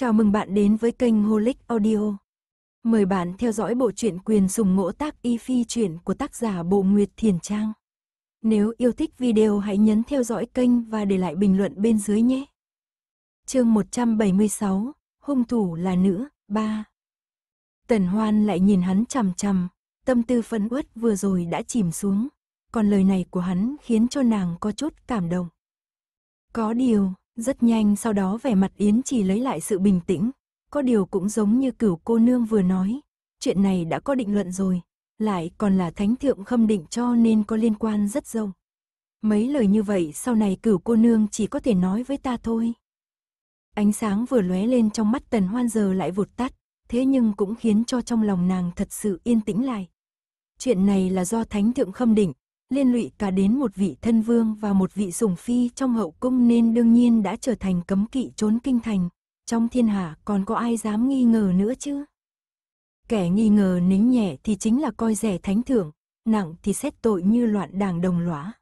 Chào mừng bạn đến với kênh Holic Audio. Mời bạn theo dõi bộ truyện quyền sùng ngỗ tác y phi truyện của tác giả Bộ Nguyệt Thiền Trang. Nếu yêu thích video hãy nhấn theo dõi kênh và để lại bình luận bên dưới nhé. Chương 176, hung thủ là nữ, 3. Tần Hoan lại nhìn hắn chằm chằm, tâm tư phẫn uất vừa rồi đã chìm xuống, còn lời này của hắn khiến cho nàng có chút cảm động. Có điều, rất nhanh sau đó vẻ mặt Yến chỉ lấy lại sự bình tĩnh, có điều cũng giống như cửu cô nương vừa nói, chuyện này đã có định luận rồi, lại còn là thánh thượng khâm định cho nên có liên quan rất dâu. Mấy lời như vậy sau này cửu cô nương chỉ có thể nói với ta thôi. Ánh sáng vừa lóe lên trong mắt tần hoan giờ lại vụt tắt, thế nhưng cũng khiến cho trong lòng nàng thật sự yên tĩnh lại. Chuyện này là do thánh thượng khâm định, liên lụy cả đến một vị thân vương và một vị sủng phi trong hậu cung nên đương nhiên đã trở thành cấm kỵ trốn kinh thành. Trong thiên hạ còn có ai dám nghi ngờ nữa chứ? Kẻ nghi ngờ nính nhẹ thì chính là coi rẻ thánh thượng, nặng thì xét tội như loạn đảng đồng lõa.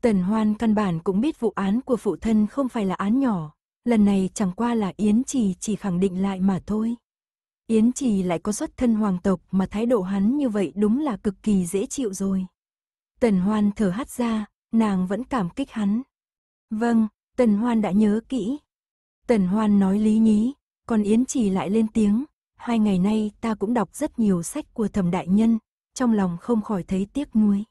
Tần Hoan căn bản cũng biết vụ án của phụ thân không phải là án nhỏ, lần này chẳng qua là Yến Trì chỉ khẳng định lại mà thôi. Yến Trì lại có xuất thân hoàng tộc mà thái độ hắn như vậy đúng là cực kỳ dễ chịu rồi. Tần Hoan thở hắt ra, nàng vẫn cảm kích hắn. Vâng, Tần Hoan đã nhớ kỹ. Tần Hoan nói lý nhí, còn Yến Trì lại lên tiếng. Hai ngày nay ta cũng đọc rất nhiều sách của thẩm đại nhân, trong lòng không khỏi thấy tiếc nuối.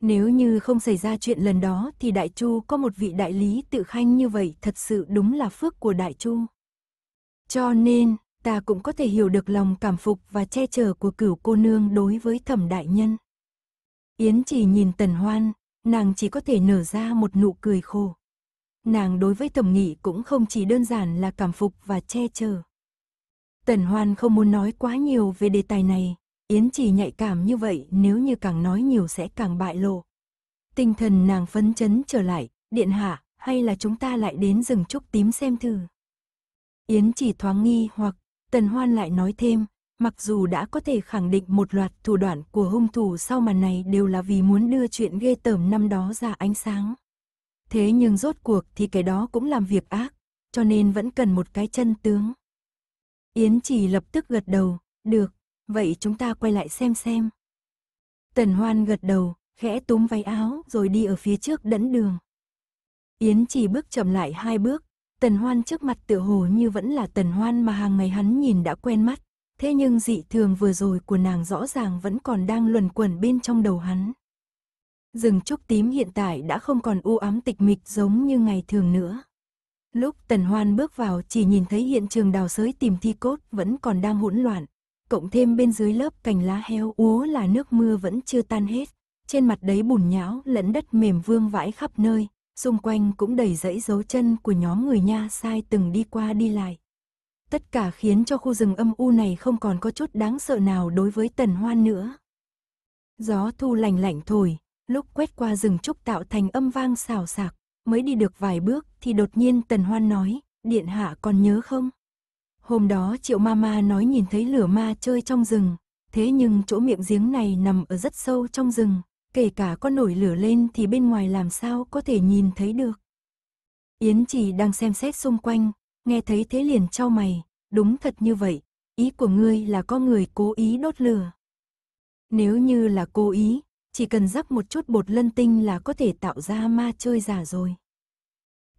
Nếu như không xảy ra chuyện lần đó thì Đại Chu có một vị đại lý tự khanh như vậy thật sự đúng là phước của Đại Chu. Cho nên, ta cũng có thể hiểu được lòng cảm phục và che chở của cửu cô nương đối với thẩm đại nhân. Yến chỉ nhìn tần hoan, nàng chỉ có thể nở ra một nụ cười khô. Nàng đối với thẩm nghị cũng không chỉ đơn giản là cảm phục và che chở. Tần hoan không muốn nói quá nhiều về đề tài này, Yến chỉ nhạy cảm như vậy nếu như càng nói nhiều sẽ càng bại lộ. Tinh thần nàng phấn chấn trở lại, điện hạ, hay là chúng ta lại đến rừng trúc tím xem thử. Yến chỉ thoáng nghi hoặc, tần hoan lại nói thêm, Mặc dù đã có thể khẳng định một loạt thủ đoạn của hung thủ sau màn này đều là vì muốn đưa chuyện ghê tởm năm đó ra ánh sáng. Thế nhưng rốt cuộc thì cái đó cũng làm việc ác, cho nên vẫn cần một cái chân tướng. Yến chỉ lập tức gật đầu, được, vậy chúng ta quay lại xem xem. Tần Hoan gật đầu, khẽ túm váy áo rồi đi ở phía trước dẫn đường. Yến chỉ bước chậm lại hai bước, Tần Hoan trước mặt tựa hồ như vẫn là Tần Hoan mà hàng ngày hắn nhìn đã quen mắt. Thế nhưng dị thường vừa rồi của nàng rõ ràng vẫn còn đang luẩn quẩn bên trong đầu hắn. Rừng trúc tím hiện tại đã không còn u ám tịch mịch giống như ngày thường nữa. Lúc Tần Hoan bước vào chỉ nhìn thấy hiện trường đào sới tìm thi cốt vẫn còn đang hỗn loạn, cộng thêm bên dưới lớp cành lá heo úa là nước mưa vẫn chưa tan hết, trên mặt đấy bùn nhão lẫn đất mềm vương vãi khắp nơi, xung quanh cũng đầy rẫy dấu chân của nhóm người nha sai từng đi qua đi lại, tất cả khiến cho khu rừng âm u này không còn có chút đáng sợ nào đối với tần hoan nữa. Gió thu lành lạnh thổi, lúc quét qua rừng trúc tạo thành âm vang xào xạc, mới đi được vài bước thì đột nhiên tần hoan nói, điện hạ còn nhớ không? Hôm đó triệu ma ma nói nhìn thấy lửa ma chơi trong rừng, thế nhưng chỗ miệng giếng này nằm ở rất sâu trong rừng, kể cả có nổi lửa lên thì bên ngoài làm sao có thể nhìn thấy được. Yến chỉ đang xem xét xung quanh, nghe thấy thế liền trao mày, đúng thật như vậy, ý của ngươi là có người cố ý đốt lửa. Nếu như là cố ý, chỉ cần rắc một chút bột lân tinh là có thể tạo ra ma chơi giả rồi.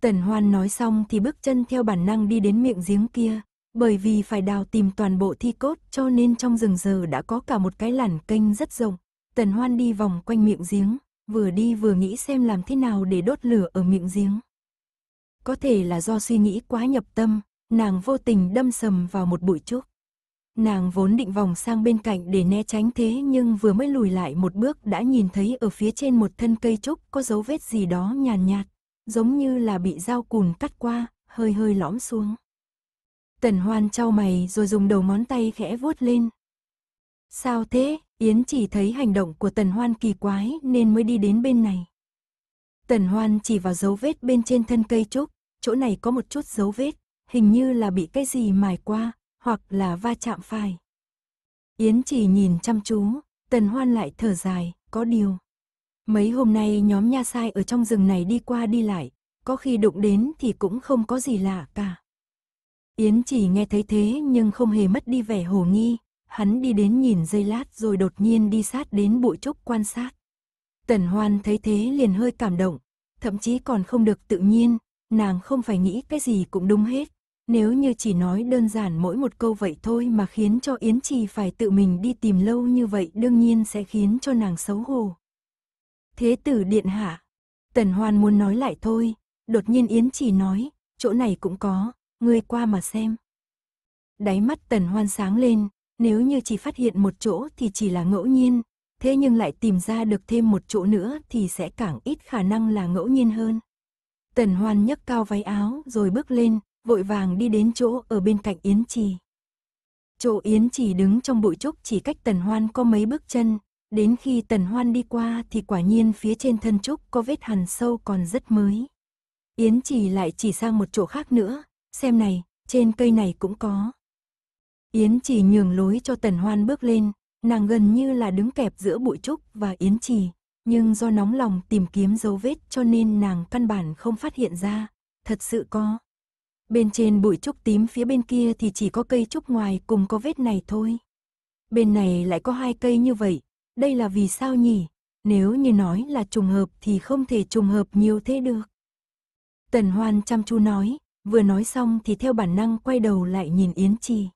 Tần Hoan nói xong thì bước chân theo bản năng đi đến miệng giếng kia, bởi vì phải đào tìm toàn bộ thi cốt cho nên trong rừng giờ đã có cả một cái lằn kênh rất rộng. Tần Hoan đi vòng quanh miệng giếng, vừa đi vừa nghĩ xem làm thế nào để đốt lửa ở miệng giếng có thể là do suy nghĩ quá nhập tâm, nàng vô tình đâm sầm vào một bụi trúc. Nàng vốn định vòng sang bên cạnh để né tránh thế nhưng vừa mới lùi lại một bước đã nhìn thấy ở phía trên một thân cây trúc có dấu vết gì đó nhàn nhạt, nhạt, giống như là bị dao cùn cắt qua, hơi hơi lõm xuống. Tần hoan trao mày rồi dùng đầu ngón tay khẽ vuốt lên. Sao thế, Yến chỉ thấy hành động của tần hoan kỳ quái nên mới đi đến bên này. Tần hoan chỉ vào dấu vết bên trên thân cây trúc, chỗ này có một chút dấu vết, hình như là bị cái gì mài qua, hoặc là va chạm phải. Yến chỉ nhìn chăm chú, tần hoan lại thở dài, có điều. Mấy hôm nay nhóm nha sai ở trong rừng này đi qua đi lại, có khi đụng đến thì cũng không có gì lạ cả. Yến chỉ nghe thấy thế nhưng không hề mất đi vẻ hồ nghi, hắn đi đến nhìn giây lát rồi đột nhiên đi sát đến bụi trúc quan sát. Tần hoan thấy thế liền hơi cảm động, thậm chí còn không được tự nhiên, nàng không phải nghĩ cái gì cũng đúng hết. Nếu như chỉ nói đơn giản mỗi một câu vậy thôi mà khiến cho Yến Trì phải tự mình đi tìm lâu như vậy đương nhiên sẽ khiến cho nàng xấu hổ. Thế tử điện hạ, Tần Hoan muốn nói lại thôi, đột nhiên Yến Trì nói, chỗ này cũng có, ngươi qua mà xem. Đáy mắt Tần Hoan sáng lên, nếu như chỉ phát hiện một chỗ thì chỉ là ngẫu nhiên, thế nhưng lại tìm ra được thêm một chỗ nữa thì sẽ càng ít khả năng là ngẫu nhiên hơn. Tần Hoan nhấc cao váy áo rồi bước lên, vội vàng đi đến chỗ ở bên cạnh Yến Trì. Chỗ Yến Trì đứng trong bụi trúc chỉ cách Tần Hoan có mấy bước chân, đến khi Tần Hoan đi qua thì quả nhiên phía trên thân trúc có vết hằn sâu còn rất mới. Yến Trì lại chỉ sang một chỗ khác nữa, xem này, trên cây này cũng có. Yến Trì nhường lối cho Tần Hoan bước lên, nàng gần như là đứng kẹp giữa bụi trúc và Yến Trì nhưng do nóng lòng tìm kiếm dấu vết cho nên nàng căn bản không phát hiện ra, thật sự có. Bên trên bụi trúc tím phía bên kia thì chỉ có cây trúc ngoài cùng có vết này thôi. Bên này lại có hai cây như vậy, đây là vì sao nhỉ? Nếu như nói là trùng hợp thì không thể trùng hợp nhiều thế được. Tần Hoan chăm chú nói, vừa nói xong thì theo bản năng quay đầu lại nhìn Yến Trì.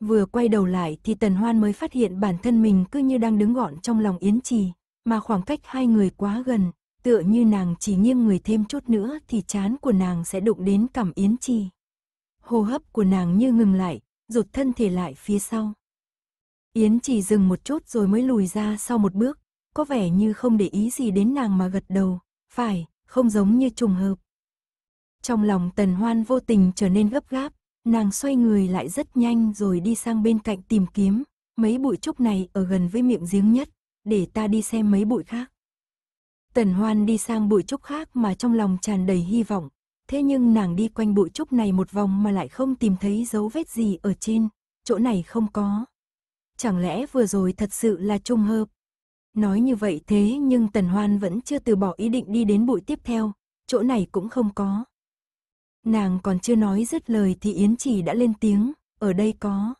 Vừa quay đầu lại thì Tần Hoan mới phát hiện bản thân mình cứ như đang đứng gọn trong lòng Yến Trì, mà khoảng cách hai người quá gần, tựa như nàng chỉ nghiêng người thêm chút nữa thì chán của nàng sẽ đụng đến cằm Yến Chi. Hô hấp của nàng như ngừng lại, rụt thân thể lại phía sau. Yến Chi dừng một chút rồi mới lùi ra sau một bước, có vẻ như không để ý gì đến nàng mà gật đầu, phải, không giống như trùng hợp. Trong lòng tần hoan vô tình trở nên gấp gáp, nàng xoay người lại rất nhanh rồi đi sang bên cạnh tìm kiếm, mấy bụi trúc này ở gần với miệng giếng nhất để ta đi xem mấy bụi khác. Tần Hoan đi sang bụi trúc khác mà trong lòng tràn đầy hy vọng, thế nhưng nàng đi quanh bụi trúc này một vòng mà lại không tìm thấy dấu vết gì ở trên, chỗ này không có. Chẳng lẽ vừa rồi thật sự là trùng hợp? Nói như vậy thế nhưng Tần Hoan vẫn chưa từ bỏ ý định đi đến bụi tiếp theo, chỗ này cũng không có. Nàng còn chưa nói dứt lời thì Yến Chỉ đã lên tiếng, ở đây có.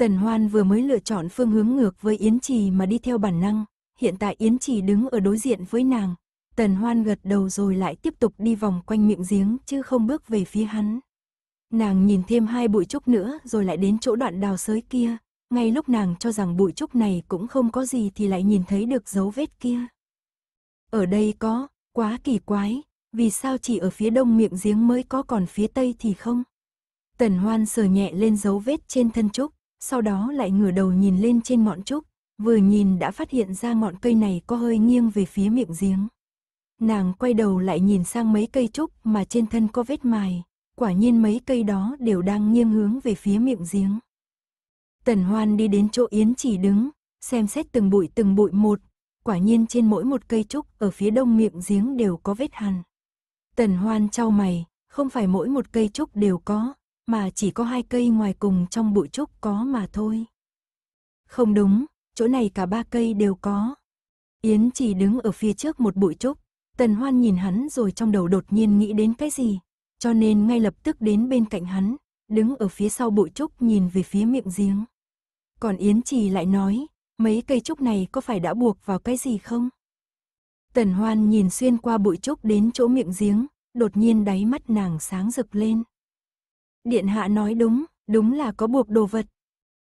Tần Hoan vừa mới lựa chọn phương hướng ngược với Yến Trì mà đi theo bản năng, hiện tại Yến Trì đứng ở đối diện với nàng. Tần Hoan gật đầu rồi lại tiếp tục đi vòng quanh miệng giếng chứ không bước về phía hắn. Nàng nhìn thêm hai bụi trúc nữa rồi lại đến chỗ đoạn đào sới kia, ngay lúc nàng cho rằng bụi trúc này cũng không có gì thì lại nhìn thấy được dấu vết kia. Ở đây có, quá kỳ quái, vì sao chỉ ở phía đông miệng giếng mới có còn phía tây thì không? Tần Hoan sờ nhẹ lên dấu vết trên thân trúc, sau đó lại ngửa đầu nhìn lên trên ngọn trúc, vừa nhìn đã phát hiện ra ngọn cây này có hơi nghiêng về phía miệng giếng. Nàng quay đầu lại nhìn sang mấy cây trúc mà trên thân có vết mài, quả nhiên mấy cây đó đều đang nghiêng hướng về phía miệng giếng. Tần Hoan đi đến chỗ Yến chỉ đứng, xem xét từng bụi từng bụi một, quả nhiên trên mỗi một cây trúc ở phía đông miệng giếng đều có vết hằn. Tần Hoan trao mày, không phải mỗi một cây trúc đều có, mà chỉ có hai cây ngoài cùng trong bụi trúc có mà thôi. Không đúng, chỗ này cả ba cây đều có. Yến chỉ đứng ở phía trước một bụi trúc, Tần Hoan nhìn hắn rồi trong đầu đột nhiên nghĩ đến cái gì, cho nên ngay lập tức đến bên cạnh hắn, đứng ở phía sau bụi trúc nhìn về phía miệng giếng. Còn Yến Chỉ lại nói, mấy cây trúc này có phải đã buộc vào cái gì không? Tần Hoan nhìn xuyên qua bụi trúc đến chỗ miệng giếng, đột nhiên đáy mắt nàng sáng rực lên. Điện hạ nói đúng, đúng là có buộc đồ vật.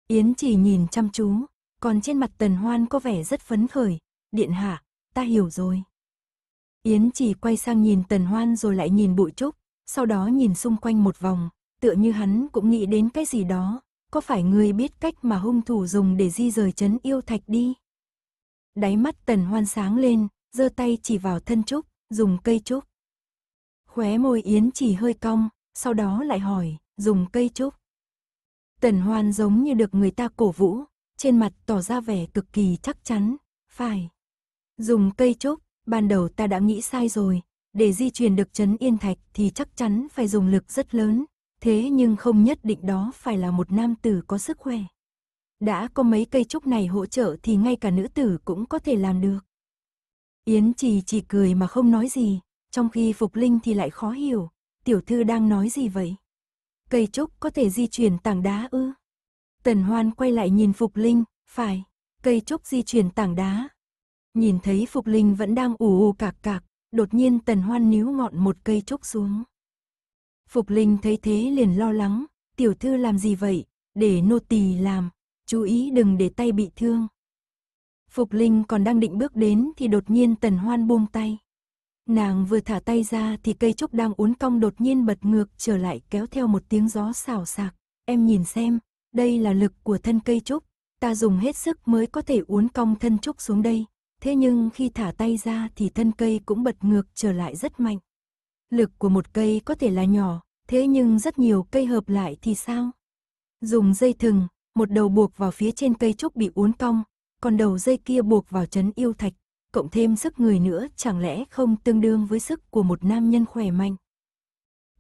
Yến chỉ nhìn chăm chú, còn trên mặt tần hoan có vẻ rất phấn khởi. Điện hạ, ta hiểu rồi. Yến chỉ quay sang nhìn tần hoan rồi lại nhìn bụi trúc, sau đó nhìn xung quanh một vòng, tựa như hắn cũng nghĩ đến cái gì đó. Có phải người biết cách mà hung thủ dùng để di rời chấn yêu thạch đi? Đáy mắt tần hoan sáng lên, giơ tay chỉ vào thân trúc, dùng cây trúc. Khóe môi Yến chỉ hơi cong, sau đó lại hỏi, dùng cây trúc. Tần Hoan giống như được người ta cổ vũ, trên mặt tỏ ra vẻ cực kỳ chắc chắn, phải. Dùng cây trúc, ban đầu ta đã nghĩ sai rồi, để di chuyển được chấn Yên Thạch thì chắc chắn phải dùng lực rất lớn, thế nhưng không nhất định đó phải là một nam tử có sức khỏe. Đã có mấy cây trúc này hỗ trợ thì ngay cả nữ tử cũng có thể làm được. Yến Trì chỉ cười mà không nói gì, trong khi Phục Linh thì lại khó hiểu, tiểu thư đang nói gì vậy? Cây trúc có thể di chuyển tảng đá ư? Tần Hoan quay lại nhìn Phục Linh, phải, cây trúc di chuyển tảng đá. Nhìn thấy Phục Linh vẫn đang ù ù cạc cạc, đột nhiên Tần Hoan níu ngọn một cây trúc xuống. Phục Linh thấy thế liền lo lắng, tiểu thư làm gì vậy, để nô tỳ làm, chú ý đừng để tay bị thương. Phục Linh còn đang định bước đến thì đột nhiên Tần Hoan buông tay. Nàng vừa thả tay ra thì cây trúc đang uốn cong đột nhiên bật ngược trở lại kéo theo một tiếng gió xào xạc. Em nhìn xem, đây là lực của thân cây trúc. Ta dùng hết sức mới có thể uốn cong thân trúc xuống đây. Thế nhưng khi thả tay ra thì thân cây cũng bật ngược trở lại rất mạnh. Lực của một cây có thể là nhỏ, thế nhưng rất nhiều cây hợp lại thì sao? Dùng dây thừng, một đầu buộc vào phía trên cây trúc bị uốn cong, còn đầu dây kia buộc vào chấn yêu thạch cộng thêm sức người nữa chẳng lẽ không tương đương với sức của một nam nhân khỏe mạnh.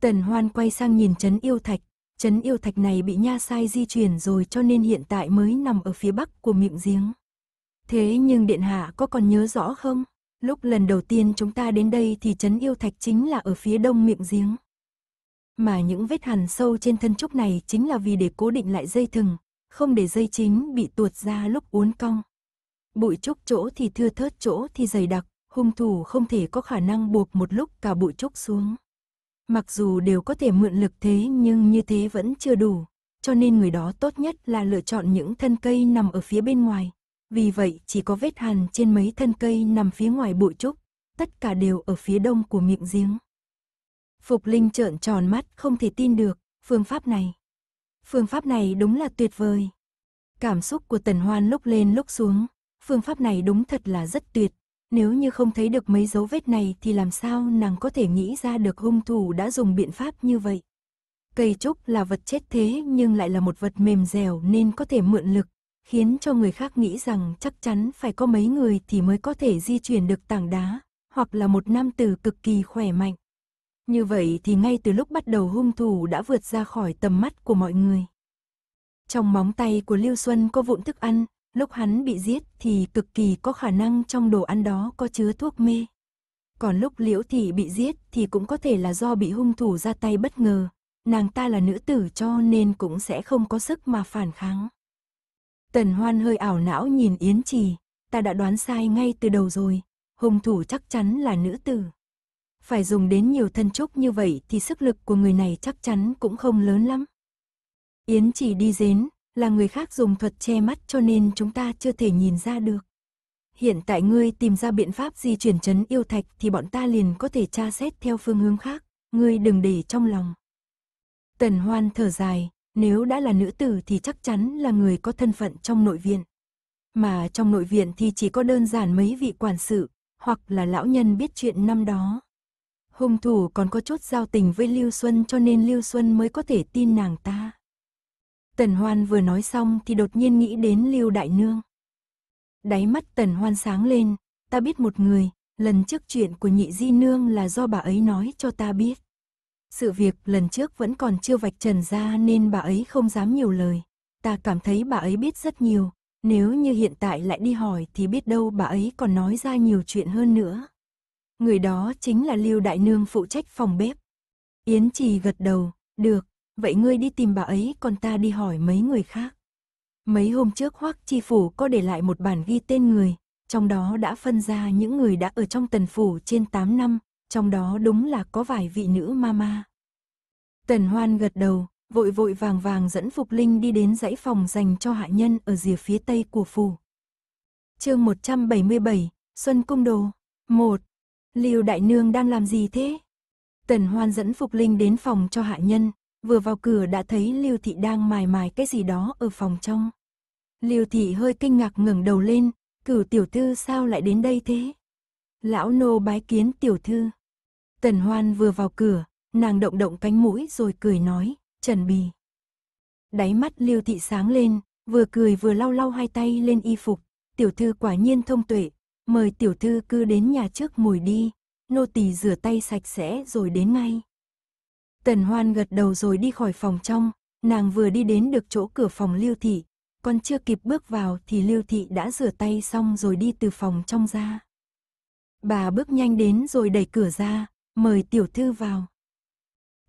Tần Hoan quay sang nhìn Trấn Yêu Thạch, Trấn Yêu Thạch này bị nha sai di chuyển rồi cho nên hiện tại mới nằm ở phía bắc của miệng giếng. Thế nhưng Điện Hạ có còn nhớ rõ không? Lúc lần đầu tiên chúng ta đến đây thì Trấn Yêu Thạch chính là ở phía đông miệng giếng. Mà những vết hằn sâu trên thân trúc này chính là vì để cố định lại dây thừng, không để dây chính bị tuột ra lúc uốn cong bụi trúc chỗ thì thưa thớt chỗ thì dày đặc, hung thủ không thể có khả năng buộc một lúc cả bụi trúc xuống. Mặc dù đều có thể mượn lực thế nhưng như thế vẫn chưa đủ, cho nên người đó tốt nhất là lựa chọn những thân cây nằm ở phía bên ngoài. Vì vậy chỉ có vết hàn trên mấy thân cây nằm phía ngoài bụi trúc, tất cả đều ở phía đông của miệng giếng. Phục Linh trợn tròn mắt không thể tin được, phương pháp này. Phương pháp này đúng là tuyệt vời. Cảm xúc của Tần Hoan lúc lên lúc xuống, phương pháp này đúng thật là rất tuyệt. Nếu như không thấy được mấy dấu vết này thì làm sao nàng có thể nghĩ ra được hung thủ đã dùng biện pháp như vậy. Cây trúc là vật chết thế nhưng lại là một vật mềm dẻo nên có thể mượn lực, khiến cho người khác nghĩ rằng chắc chắn phải có mấy người thì mới có thể di chuyển được tảng đá, hoặc là một nam tử cực kỳ khỏe mạnh. Như vậy thì ngay từ lúc bắt đầu hung thủ đã vượt ra khỏi tầm mắt của mọi người. Trong móng tay của Lưu Xuân có vụn thức ăn, lúc hắn bị giết thì cực kỳ có khả năng trong đồ ăn đó có chứa thuốc mê. Còn lúc Liễu Thị bị giết thì cũng có thể là do bị hung thủ ra tay bất ngờ, nàng ta là nữ tử cho nên cũng sẽ không có sức mà phản kháng. Tần Hoan hơi ảo não nhìn Yến Trì, ta đã đoán sai ngay từ đầu rồi, hung thủ chắc chắn là nữ tử. Phải dùng đến nhiều thân trúc như vậy thì sức lực của người này chắc chắn cũng không lớn lắm. Yến Trì đi dến, là người khác dùng thuật che mắt cho nên chúng ta chưa thể nhìn ra được. Hiện tại ngươi tìm ra biện pháp di chuyển chấn yêu thạch thì bọn ta liền có thể tra xét theo phương hướng khác, ngươi đừng để trong lòng. Tần Hoan thở dài, nếu đã là nữ tử thì chắc chắn là người có thân phận trong nội viện. Mà trong nội viện thì chỉ có đơn giản mấy vị quản sự, hoặc là lão nhân biết chuyện năm đó. Hung thủ còn có chốt giao tình với Lưu Xuân cho nên Lưu Xuân mới có thể tin nàng ta. Tần Hoan vừa nói xong thì đột nhiên nghĩ đến Lưu Đại Nương. Đáy mắt Tần Hoan sáng lên, ta biết một người, lần trước chuyện của nhị di nương là do bà ấy nói cho ta biết. Sự việc lần trước vẫn còn chưa vạch trần ra nên bà ấy không dám nhiều lời. Ta cảm thấy bà ấy biết rất nhiều, nếu như hiện tại lại đi hỏi thì biết đâu bà ấy còn nói ra nhiều chuyện hơn nữa. Người đó chính là Lưu Đại Nương phụ trách phòng bếp. Yến Trì gật đầu, được, vậy ngươi đi tìm bà ấy còn ta đi hỏi mấy người khác. Mấy hôm trước Hoắc Chi Phủ có để lại một bản ghi tên người, trong đó đã phân ra những người đã ở trong tần phủ trên 8 năm, trong đó đúng là có vài vị nữ ma ma. Tần Hoan gật đầu, vội vội vàng vàng dẫn Phục Linh đi đến dãy phòng dành cho hạ nhân ở rìa phía tây của phủ. chương 177, Xuân Cung Đồ 1. Liêu Đại Nương đang làm gì thế? Tần Hoan dẫn Phục Linh đến phòng cho hạ nhân, Vừa vào cửa đã thấy Lưu Thị đang mài mài cái gì đó ở phòng trong. Lưu Thị hơi kinh ngạc ngẩng đầu lên, cửu tiểu thư sao lại đến đây thế? Lão nô bái kiến tiểu thư. Tần Hoan vừa vào cửa, nàng động động cánh mũi rồi cười nói, Trần Bì. Đáy mắt Lưu Thị sáng lên, vừa cười vừa lau lau hai tay lên y phục, tiểu thư quả nhiên thông tuệ, mời tiểu thư cứ đến nhà trước mùi đi, nô tỳ rửa tay sạch sẽ rồi đến ngay. Tần Hoan gật đầu rồi đi khỏi phòng trong, nàng vừa đi đến được chỗ cửa phòng Lưu Thị, còn chưa kịp bước vào thì Lưu Thị đã rửa tay xong rồi đi từ phòng trong ra. Bà bước nhanh đến rồi đẩy cửa ra, mời tiểu thư vào.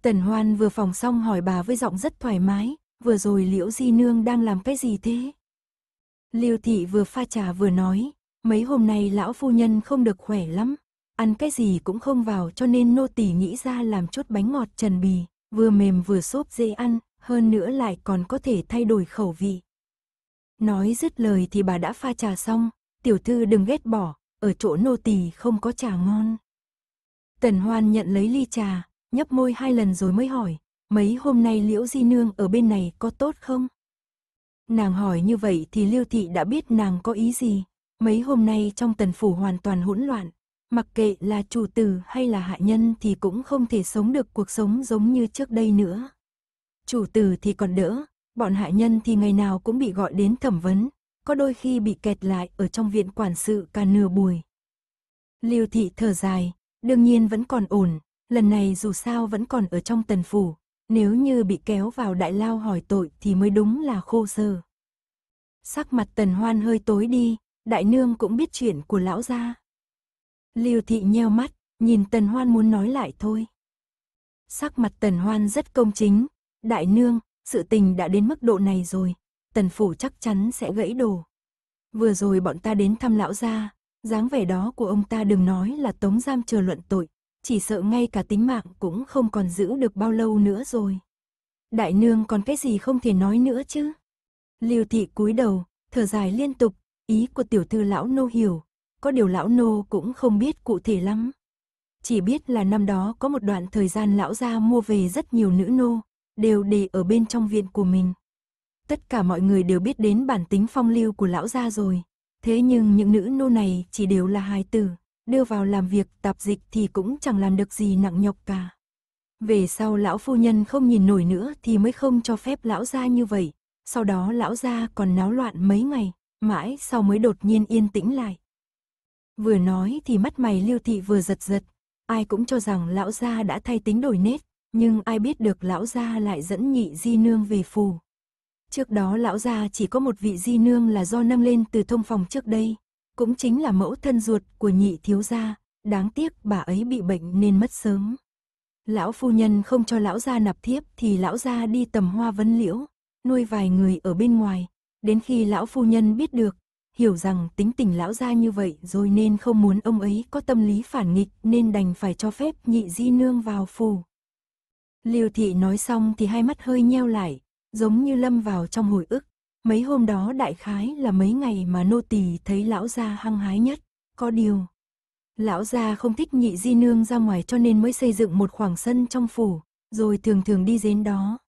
Tần Hoan vừa phòng xong hỏi bà với giọng rất thoải mái, vừa rồi liễu di nương đang làm cái gì thế? Lưu Thị vừa pha trà vừa nói, mấy hôm nay lão phu nhân không được khỏe lắm ăn cái gì cũng không vào cho nên nô tỳ nghĩ ra làm chút bánh ngọt trần bì, vừa mềm vừa xốp dễ ăn, hơn nữa lại còn có thể thay đổi khẩu vị. Nói dứt lời thì bà đã pha trà xong, tiểu thư đừng ghét bỏ, ở chỗ nô tỳ không có trà ngon. Tần Hoan nhận lấy ly trà, nhấp môi hai lần rồi mới hỏi, mấy hôm nay liễu di nương ở bên này có tốt không? Nàng hỏi như vậy thì Liêu Thị đã biết nàng có ý gì. Mấy hôm nay trong tần phủ hoàn toàn hỗn loạn, mặc kệ là chủ tử hay là hạ nhân thì cũng không thể sống được cuộc sống giống như trước đây nữa. Chủ tử thì còn đỡ, bọn hạ nhân thì ngày nào cũng bị gọi đến thẩm vấn, có đôi khi bị kẹt lại ở trong viện quản sự cả nửa buổi. Liêu thị thở dài, đương nhiên vẫn còn ổn, lần này dù sao vẫn còn ở trong tần phủ, nếu như bị kéo vào đại lao hỏi tội thì mới đúng là khô sơ. Sắc mặt tần hoan hơi tối đi, đại nương cũng biết chuyện của lão gia. Lưu Thị nheo mắt, nhìn Tần Hoan muốn nói lại thôi. Sắc mặt Tần Hoan rất công chính, đại nương, sự tình đã đến mức độ này rồi, Tần Phủ chắc chắn sẽ gãy đồ. Vừa rồi bọn ta đến thăm lão gia, dáng vẻ đó của ông ta đừng nói là tống giam chờ luận tội, chỉ sợ ngay cả tính mạng cũng không còn giữ được bao lâu nữa rồi. Đại nương còn cái gì không thể nói nữa chứ? Lưu Thị cúi đầu, thở dài liên tục, ý của tiểu thư lão nô hiểu, có điều lão nô cũng không biết cụ thể lắm. Chỉ biết là năm đó có một đoạn thời gian lão gia mua về rất nhiều nữ nô, đều để ở bên trong viện của mình. Tất cả mọi người đều biết đến bản tính phong lưu của lão gia rồi. Thế nhưng những nữ nô này chỉ đều là hài tử, đưa vào làm việc tạp dịch thì cũng chẳng làm được gì nặng nhọc cả. Về sau lão phu nhân không nhìn nổi nữa thì mới không cho phép lão gia như vậy. Sau đó lão gia còn náo loạn mấy ngày, mãi sau mới đột nhiên yên tĩnh lại. Vừa nói thì mắt mày Lưu Thị vừa giật giật, ai cũng cho rằng lão gia đã thay tính đổi nết, nhưng ai biết được lão gia lại dẫn nhị di nương về phù. Trước đó lão gia chỉ có một vị di nương là do nâng lên từ thông phòng trước đây, cũng chính là mẫu thân ruột của nhị thiếu gia, đáng tiếc bà ấy bị bệnh nên mất sớm. Lão phu nhân không cho lão gia nạp thiếp thì lão gia đi tầm hoa vấn liễu, nuôi vài người ở bên ngoài, đến khi lão phu nhân biết được hiểu rằng tính tình lão gia như vậy rồi nên không muốn ông ấy có tâm lý phản nghịch nên đành phải cho phép nhị di nương vào phủ. Liêu thị nói xong thì hai mắt hơi nheo lại, giống như lâm vào trong hồi ức. Mấy hôm đó đại khái là mấy ngày mà nô tỳ thấy lão gia hăng hái nhất, có điều. Lão gia không thích nhị di nương ra ngoài cho nên mới xây dựng một khoảng sân trong phủ, rồi thường thường đi đến đó.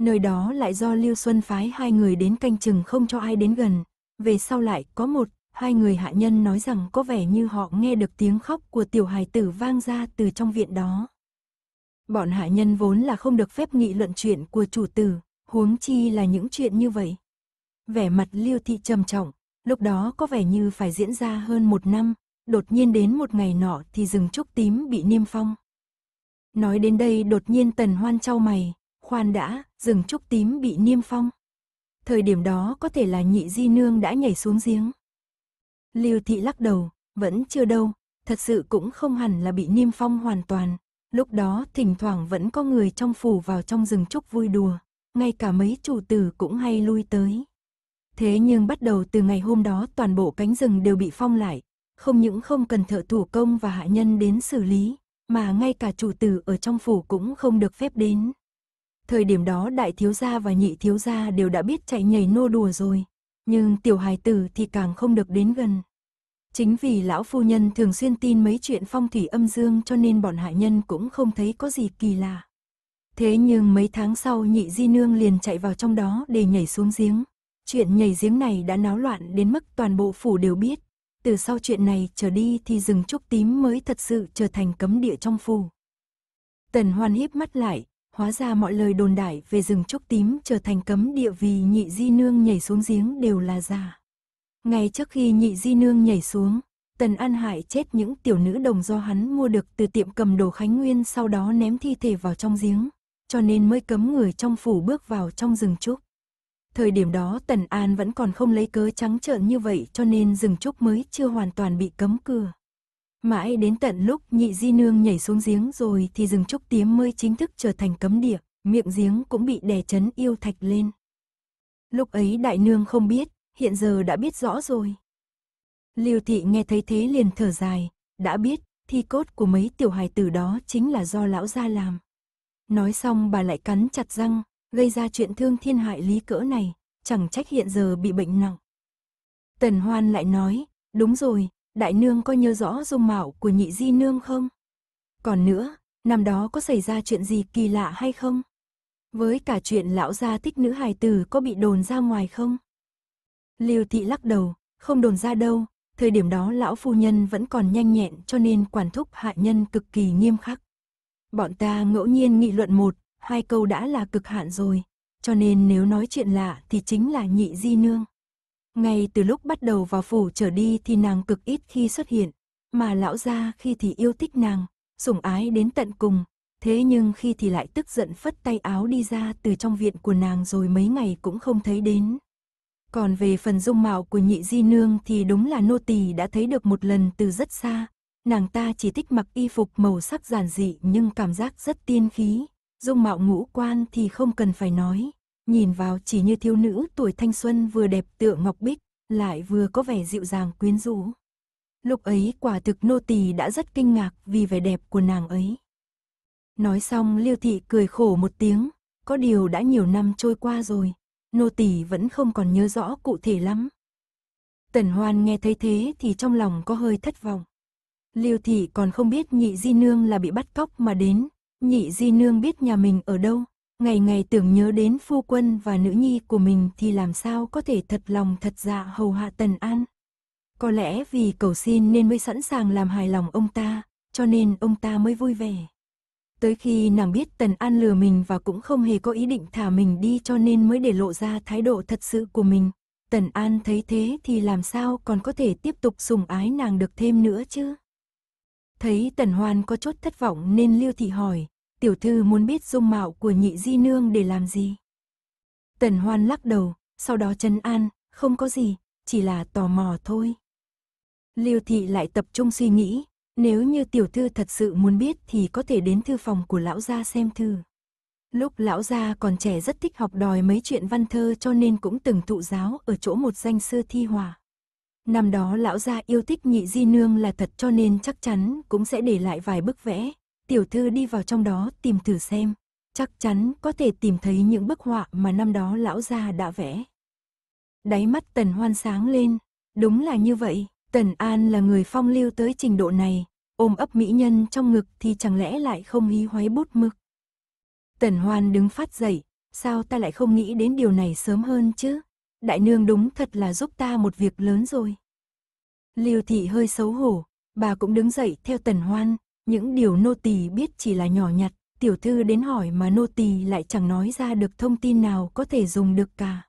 Nơi đó lại do Lưu Xuân phái hai người đến canh chừng không cho ai đến gần, về sau lại có một, hai người hạ nhân nói rằng có vẻ như họ nghe được tiếng khóc của tiểu hài tử vang ra từ trong viện đó. Bọn hạ nhân vốn là không được phép nghị luận chuyện của chủ tử, huống chi là những chuyện như vậy. Vẻ mặt liêu thị trầm trọng, lúc đó có vẻ như phải diễn ra hơn một năm, đột nhiên đến một ngày nọ thì rừng trúc tím bị niêm phong. Nói đến đây đột nhiên tần hoan trao mày, khoan đã, rừng trúc tím bị niêm phong thời điểm đó có thể là nhị di nương đã nhảy xuống giếng. Lưu thị lắc đầu, vẫn chưa đâu, thật sự cũng không hẳn là bị niêm phong hoàn toàn. Lúc đó thỉnh thoảng vẫn có người trong phủ vào trong rừng trúc vui đùa, ngay cả mấy chủ tử cũng hay lui tới. Thế nhưng bắt đầu từ ngày hôm đó toàn bộ cánh rừng đều bị phong lại, không những không cần thợ thủ công và hạ nhân đến xử lý, mà ngay cả chủ tử ở trong phủ cũng không được phép đến. Thời điểm đó đại thiếu gia và nhị thiếu gia đều đã biết chạy nhảy nô đùa rồi. Nhưng tiểu hài tử thì càng không được đến gần. Chính vì lão phu nhân thường xuyên tin mấy chuyện phong thủy âm dương cho nên bọn hạ nhân cũng không thấy có gì kỳ lạ. Thế nhưng mấy tháng sau nhị di nương liền chạy vào trong đó để nhảy xuống giếng. Chuyện nhảy giếng này đã náo loạn đến mức toàn bộ phủ đều biết. Từ sau chuyện này trở đi thì rừng trúc tím mới thật sự trở thành cấm địa trong phủ. Tần hoan híp mắt lại, hóa ra mọi lời đồn đại về rừng trúc tím trở thành cấm địa vì nhị di nương nhảy xuống giếng đều là giả. Ngay trước khi nhị di nương nhảy xuống, Tần An Hải chết những tiểu nữ đồng do hắn mua được từ tiệm cầm đồ Khánh Nguyên sau đó ném thi thể vào trong giếng, cho nên mới cấm người trong phủ bước vào trong rừng trúc. Thời điểm đó Tần An vẫn còn không lấy cớ trắng trợn như vậy cho nên rừng trúc mới chưa hoàn toàn bị cấm cửa. Mãi đến tận lúc nhị di nương nhảy xuống giếng rồi thì rừng trúc tiếm mới chính thức trở thành cấm địa, miệng giếng cũng bị đè chấn yêu thạch lên. Lúc ấy đại nương không biết, hiện giờ đã biết rõ rồi. Liêu thị nghe thấy thế liền thở dài, đã biết, thi cốt của mấy tiểu hài tử đó chính là do lão gia làm. Nói xong bà lại cắn chặt răng, gây ra chuyện thương thiên hại lý cỡ này, chẳng trách hiện giờ bị bệnh nặng. Tần Hoan lại nói, đúng rồi, đại nương có nhớ rõ dung mạo của nhị di nương không? Còn nữa, năm đó có xảy ra chuyện gì kỳ lạ hay không? Với cả chuyện lão gia thích nữ hài tử có bị đồn ra ngoài không? Lưu thị lắc đầu, không đồn ra đâu, thời điểm đó lão phu nhân vẫn còn nhanh nhẹn cho nên quản thúc hạ nhân cực kỳ nghiêm khắc. Bọn ta ngẫu nhiên nghị luận một, hai câu đã là cực hạn rồi, cho nên nếu nói chuyện lạ thì chính là nhị di nương. Ngay từ lúc bắt đầu vào phủ trở đi thì nàng cực ít khi xuất hiện, mà lão gia khi thì yêu thích nàng, sủng ái đến tận cùng, thế nhưng khi thì lại tức giận phất tay áo đi ra từ trong viện của nàng rồi mấy ngày cũng không thấy đến. Còn về phần dung mạo của nhị di nương thì đúng là nô tỳ đã thấy được một lần từ rất xa, nàng ta chỉ thích mặc y phục màu sắc giản dị nhưng cảm giác rất tiên khí, dung mạo ngũ quan thì không cần phải nói, nhìn vào chỉ như thiếu nữ tuổi thanh xuân vừa đẹp tựa ngọc bích, lại vừa có vẻ dịu dàng quyến rũ. Lúc ấy quả thực nô tỳ đã rất kinh ngạc vì vẻ đẹp của nàng ấy. Nói xong Liêu thị cười khổ một tiếng, có điều đã nhiều năm trôi qua rồi, nô tỳ vẫn không còn nhớ rõ cụ thể lắm. Tần Hoan nghe thấy thế thì trong lòng có hơi thất vọng. Liêu thị còn không biết nhị di nương là bị bắt cóc mà đến, nhị di nương biết nhà mình ở đâu, ngày ngày tưởng nhớ đến phu quân và nữ nhi của mình thì làm sao có thể thật lòng thật dạ hầu hạ Tần An. Có lẽ vì cầu xin nên mới sẵn sàng làm hài lòng ông ta, cho nên ông ta mới vui vẻ. Tới khi nàng biết Tần An lừa mình và cũng không hề có ý định thả mình đi cho nên mới để lộ ra thái độ thật sự của mình. Tần An thấy thế thì làm sao còn có thể tiếp tục sủng ái nàng được thêm nữa chứ? Thấy Tần Hoan có chút thất vọng nên Liêu Thị hỏi, tiểu thư muốn biết dung mạo của nhị di nương để làm gì. Tần hoan lắc đầu, sau đó chân an, không có gì, chỉ là tò mò thôi. Liêu thị lại tập trung suy nghĩ, nếu như tiểu thư thật sự muốn biết thì có thể đến thư phòng của lão gia xem thư. Lúc lão gia còn trẻ rất thích học đòi mấy chuyện văn thơ cho nên cũng từng thụ giáo ở chỗ một danh sư thi hòa. Năm đó lão gia yêu thích nhị di nương là thật cho nên chắc chắn cũng sẽ để lại vài bức vẽ, tiểu thư đi vào trong đó tìm thử xem, chắc chắn có thể tìm thấy những bức họa mà năm đó lão gia đã vẽ. Đáy mắt Tần Hoan sáng lên, đúng là như vậy, Tần An là người phong lưu tới trình độ này, ôm ấp mỹ nhân trong ngực thì chẳng lẽ lại không hí hoáy bút mực. Tần Hoan đứng phát dậy, sao ta lại không nghĩ đến điều này sớm hơn chứ? Đại nương đúng thật là giúp ta một việc lớn rồi. Liêu thị hơi xấu hổ, bà cũng đứng dậy theo Tần Hoan, những điều nô tỳ biết chỉ là nhỏ nhặt, tiểu thư đến hỏi mà nô tỳ lại chẳng nói ra được thông tin nào có thể dùng được cả.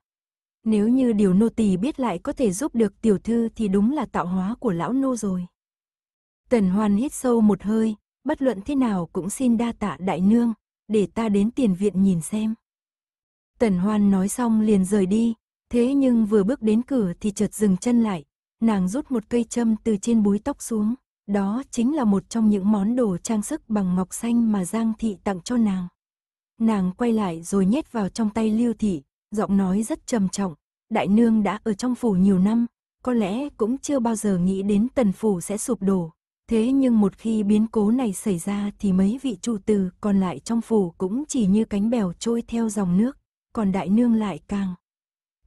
Nếu như điều nô tỳ biết lại có thể giúp được tiểu thư thì đúng là tạo hóa của lão nô rồi. Tần Hoan hít sâu một hơi, bất luận thế nào cũng xin đa tạ đại nương, để ta đến tiền viện nhìn xem. Tần Hoan nói xong liền rời đi, thế nhưng vừa bước đến cửa thì chợt dừng chân lại, nàng rút một cây châm từ trên búi tóc xuống. Đó chính là một trong những món đồ trang sức bằng ngọc xanh mà Giang Thị tặng cho nàng. Nàng quay lại rồi nhét vào trong tay Lưu Thị, giọng nói rất trầm trọng. Đại nương đã ở trong phủ nhiều năm, có lẽ cũng chưa bao giờ nghĩ đến tần phủ sẽ sụp đổ. Thế nhưng một khi biến cố này xảy ra thì mấy vị chủ từ còn lại trong phủ cũng chỉ như cánh bèo trôi theo dòng nước, còn đại nương lại càng.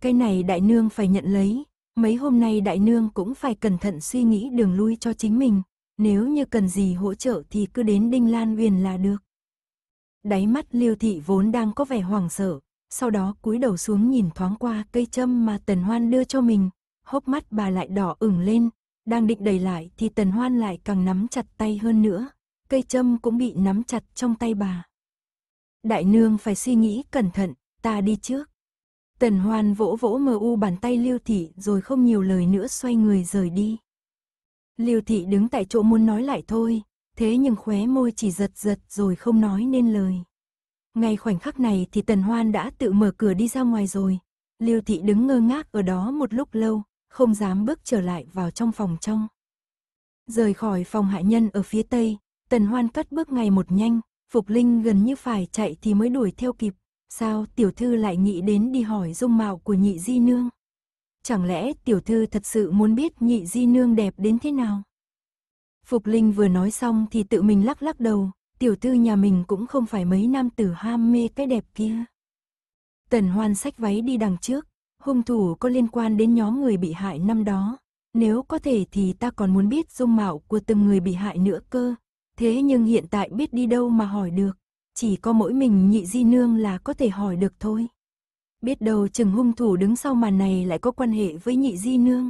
Cái này đại nương phải nhận lấy, Mấy hôm nay đại nương cũng phải cẩn thận suy nghĩ đường lui cho chính mình, nếu như cần gì hỗ trợ thì cứ đến Đinh Lan Uyển là được. Đáy mắt Liêu thị vốn đang có vẻ hoảng sợ, sau đó cúi đầu xuống nhìn thoáng qua cây châm mà Tần Hoan đưa cho mình, hốc mắt bà lại đỏ ửng lên, đang định đẩy lại thì Tần Hoan lại càng nắm chặt tay hơn nữa, cây châm cũng bị nắm chặt trong tay bà. Đại nương phải suy nghĩ cẩn thận, ta đi trước. Tần Hoan vỗ vỗ mờ u bàn tay Lưu Thị rồi không nhiều lời nữa xoay người rời đi. Lưu Thị đứng tại chỗ muốn nói lại thôi, thế nhưng khóe môi chỉ giật giật rồi không nói nên lời. Ngay khoảnh khắc này thì Tần Hoan đã tự mở cửa đi ra ngoài rồi. Lưu Thị đứng ngơ ngác ở đó một lúc lâu, không dám bước trở lại vào trong phòng trong. Rời khỏi phòng hạ nhân ở phía tây, Tần Hoan cất bước ngày một nhanh, Phục Linh gần như phải chạy thì mới đuổi theo kịp, Sao tiểu thư lại nghĩ đến đi hỏi dung mạo của nhị di nương? Chẳng lẽ tiểu thư thật sự muốn biết nhị di nương đẹp đến thế nào? Phục Linh vừa nói xong thì tự mình lắc lắc đầu, tiểu thư nhà mình cũng không phải mấy nam tử ham mê cái đẹp kia. Tần Hoan sách váy đi đằng trước, hung thủ có liên quan đến nhóm người bị hại năm đó. Nếu có thể thì ta còn muốn biết dung mạo của từng người bị hại nữa cơ. Thế nhưng hiện tại biết đi đâu mà hỏi được chỉ có mỗi mình nhị di nương là có thể hỏi được thôi. Biết đâu chừng hung thủ đứng sau màn này lại có quan hệ với nhị di nương.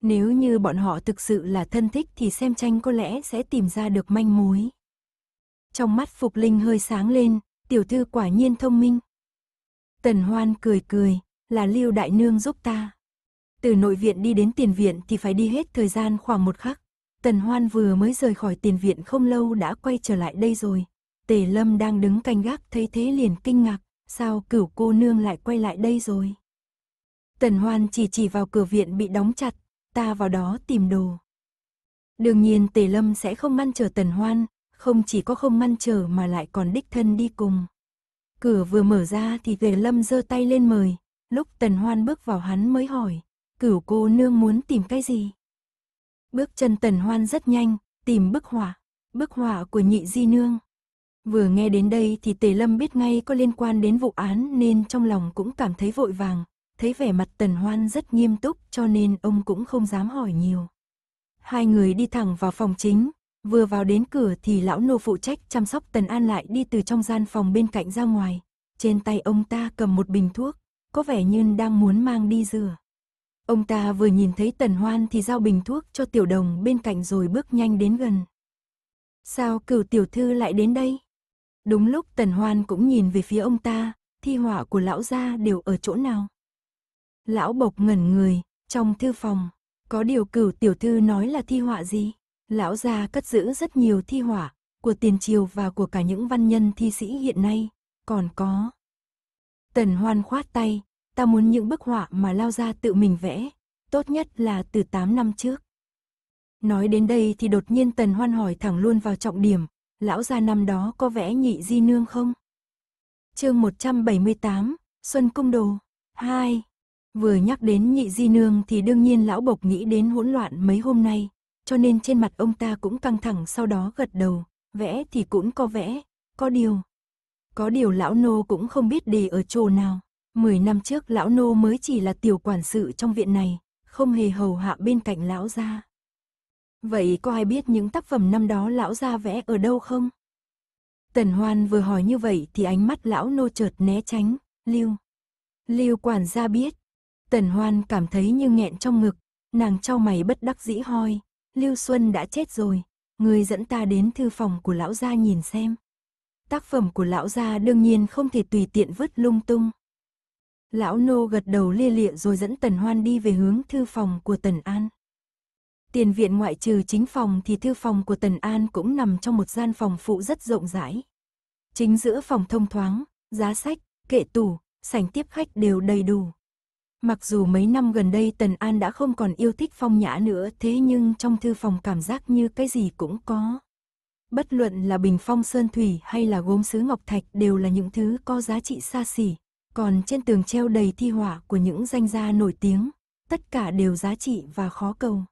Nếu như bọn họ thực sự là thân thích thì xem tranh có lẽ sẽ tìm ra được manh mối. Trong mắt Phục Linh hơi sáng lên, tiểu thư quả nhiên thông minh. Tần Hoan cười cười, là Lưu Đại Nương giúp ta. Từ nội viện đi đến tiền viện thì phải đi hết thời gian khoảng một khắc. Tần Hoan vừa mới rời khỏi tiền viện không lâu đã quay trở lại đây rồi. Tề lâm đang đứng canh gác thấy thế liền kinh ngạc, sao cửu cô nương lại quay lại đây rồi. Tần hoan chỉ chỉ vào cửa viện bị đóng chặt, ta vào đó tìm đồ. Đương nhiên tề lâm sẽ không ngăn trở tần hoan, không chỉ có không ngăn trở mà lại còn đích thân đi cùng. Cửa vừa mở ra thì tề lâm giơ tay lên mời, lúc tần hoan bước vào hắn mới hỏi, cửu cô nương muốn tìm cái gì? Bước chân tần hoan rất nhanh, tìm bức họa, bức họa của nhị di nương. Vừa nghe đến đây thì Tề Lâm biết ngay có liên quan đến vụ án nên trong lòng cũng cảm thấy vội vàng, thấy vẻ mặt Tần Hoan rất nghiêm túc cho nên ông cũng không dám hỏi nhiều. Hai người đi thẳng vào phòng chính, vừa vào đến cửa thì lão nô phụ trách chăm sóc Tần An lại đi từ trong gian phòng bên cạnh ra ngoài, trên tay ông ta cầm một bình thuốc, có vẻ như đang muốn mang đi rửa. Ông ta vừa nhìn thấy Tần Hoan thì giao bình thuốc cho tiểu đồng bên cạnh rồi bước nhanh đến gần. Sao cửu tiểu thư lại đến đây? Đúng lúc Tần Hoan cũng nhìn về phía ông ta, thi họa của lão gia đều ở chỗ nào. Lão bộc ngẩn người, trong thư phòng, có điều cửu tiểu thư nói là thi họa gì? Lão gia cất giữ rất nhiều thi họa, của tiền triều và của cả những văn nhân thi sĩ hiện nay, còn có. Tần Hoan khoát tay, ta muốn những bức họa mà lao gia tự mình vẽ, tốt nhất là từ 8 năm trước. Nói đến đây thì đột nhiên Tần Hoan hỏi thẳng luôn vào trọng điểm, lão gia năm đó có vẽ nhị di nương không? chương 178, Xuân Cung Đồ, 2. Vừa nhắc đến nhị di nương thì đương nhiên lão bộc nghĩ đến hỗn loạn mấy hôm nay, cho nên trên mặt ông ta cũng căng thẳng sau đó gật đầu, vẽ thì cũng có vẽ, có điều. Có điều lão nô cũng không biết để ở chỗ nào. Mười năm trước lão nô mới chỉ là tiểu quản sự trong viện này, không hề hầu hạ bên cạnh lão gia. Vậy có ai biết những tác phẩm năm đó lão ra vẽ ở đâu không? Tần Hoan vừa hỏi như vậy thì ánh mắt lão nô chợt né tránh, lưu. Lưu quản gia biết. Tần Hoan cảm thấy như nghẹn trong ngực, nàng trao mày bất đắc dĩ hoi. Lưu Xuân đã chết rồi, người dẫn ta đến thư phòng của lão gia nhìn xem. Tác phẩm của lão gia đương nhiên không thể tùy tiện vứt lung tung. Lão nô gật đầu lia lịa rồi dẫn Tần Hoan đi về hướng thư phòng của Tần An. Tiền viện ngoại trừ chính phòng thì thư phòng của Tần An cũng nằm trong một gian phòng phụ rất rộng rãi. Chính giữa phòng thông thoáng, giá sách, kệ tủ, sảnh tiếp khách đều đầy đủ. Mặc dù mấy năm gần đây Tần An đã không còn yêu thích phong nhã nữa thế nhưng trong thư phòng cảm giác như cái gì cũng có. Bất luận là bình phong sơn thủy hay là gốm sứ ngọc thạch đều là những thứ có giá trị xa xỉ, còn trên tường treo đầy thi họa của những danh gia nổi tiếng, tất cả đều giá trị và khó cầu.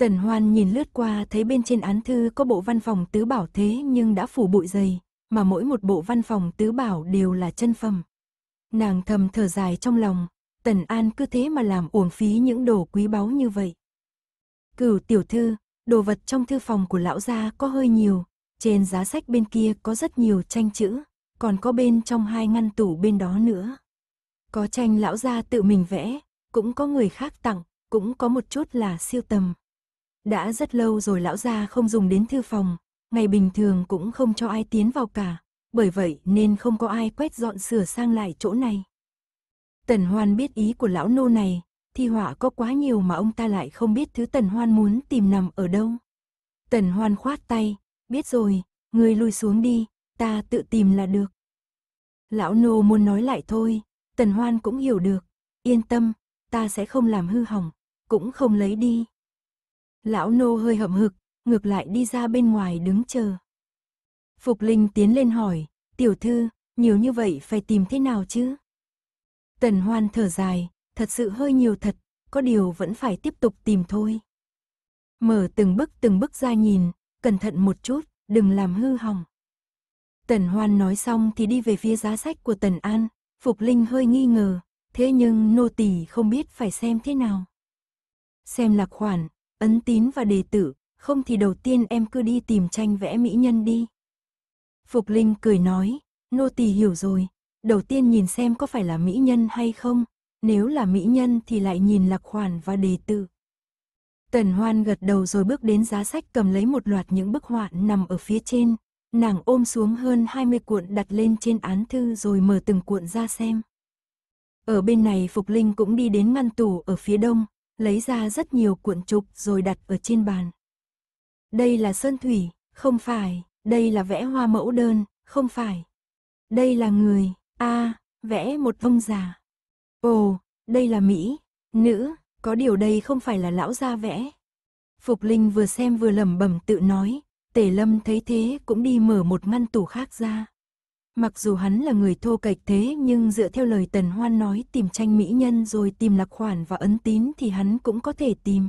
Tần Hoan nhìn lướt qua thấy bên trên án thư có bộ văn phòng tứ bảo thế nhưng đã phủ bụi dày, mà mỗi một bộ văn phòng tứ bảo đều là chân phẩm. Nàng thầm thở dài trong lòng, Tần An cứ thế mà làm uổng phí những đồ quý báu như vậy. Cửu tiểu thư, đồ vật trong thư phòng của lão gia có hơi nhiều, trên giá sách bên kia có rất nhiều tranh chữ, còn có bên trong hai ngăn tủ bên đó nữa. Có tranh lão gia tự mình vẽ, cũng có người khác tặng, cũng có một chút là siêu tầm. Đã rất lâu rồi lão gia không dùng đến thư phòng, ngày bình thường cũng không cho ai tiến vào cả, bởi vậy nên không có ai quét dọn sửa sang lại chỗ này. Tần Hoan biết ý của lão nô này, thi họa có quá nhiều mà ông ta lại không biết thứ Tần Hoan muốn tìm nằm ở đâu. Tần Hoan khoát tay, biết rồi, ngươi lui xuống đi, ta tự tìm là được. Lão nô muốn nói lại thôi, Tần Hoan cũng hiểu được, yên tâm, ta sẽ không làm hư hỏng, cũng không lấy đi. Lão nô hơi hậm hực, ngược lại đi ra bên ngoài đứng chờ. Phục Linh tiến lên hỏi, tiểu thư, nhiều như vậy phải tìm thế nào chứ? Tần Hoan thở dài, thật sự hơi nhiều thật, có điều vẫn phải tiếp tục tìm thôi. Mở từng bức từng bức ra nhìn, cẩn thận một chút, đừng làm hư hỏng. Tần Hoan nói xong thì đi về phía giá sách của Tần An, Phục Linh hơi nghi ngờ, thế nhưng nô tỳ không biết phải xem thế nào. Xem lạc khoản, ấn tín và đề tử, không thì đầu tiên em cứ đi tìm tranh vẽ mỹ nhân đi. Phục Linh cười nói, nô tỳ hiểu rồi, đầu tiên nhìn xem có phải là mỹ nhân hay không, nếu là mỹ nhân thì lại nhìn lạc khoản và đề tử. Tần Hoan gật đầu rồi bước đến giá sách cầm lấy một loạt những bức họa nằm ở phía trên, nàng ôm xuống hơn 20 cuộn đặt lên trên án thư rồi mở từng cuộn ra xem. Ở bên này Phục Linh cũng đi đến ngăn tủ ở phía đông, lấy ra rất nhiều cuộn trục rồi đặt ở trên bàn. Đây là sơn thủy, không phải, đây là vẽ hoa mẫu đơn, không phải. Đây là người, a, vẽ một ông già. Ồ, đây là Mỹ, nữ, có điều đây không phải là lão gia vẽ. Phục Linh vừa xem vừa lẩm bẩm tự nói, Tề Lâm thấy thế cũng đi mở một ngăn tủ khác ra. Mặc dù hắn là người thô kệch thế nhưng dựa theo lời Tần Hoan nói tìm tranh mỹ nhân rồi tìm lạc khoản và ấn tín thì hắn cũng có thể tìm.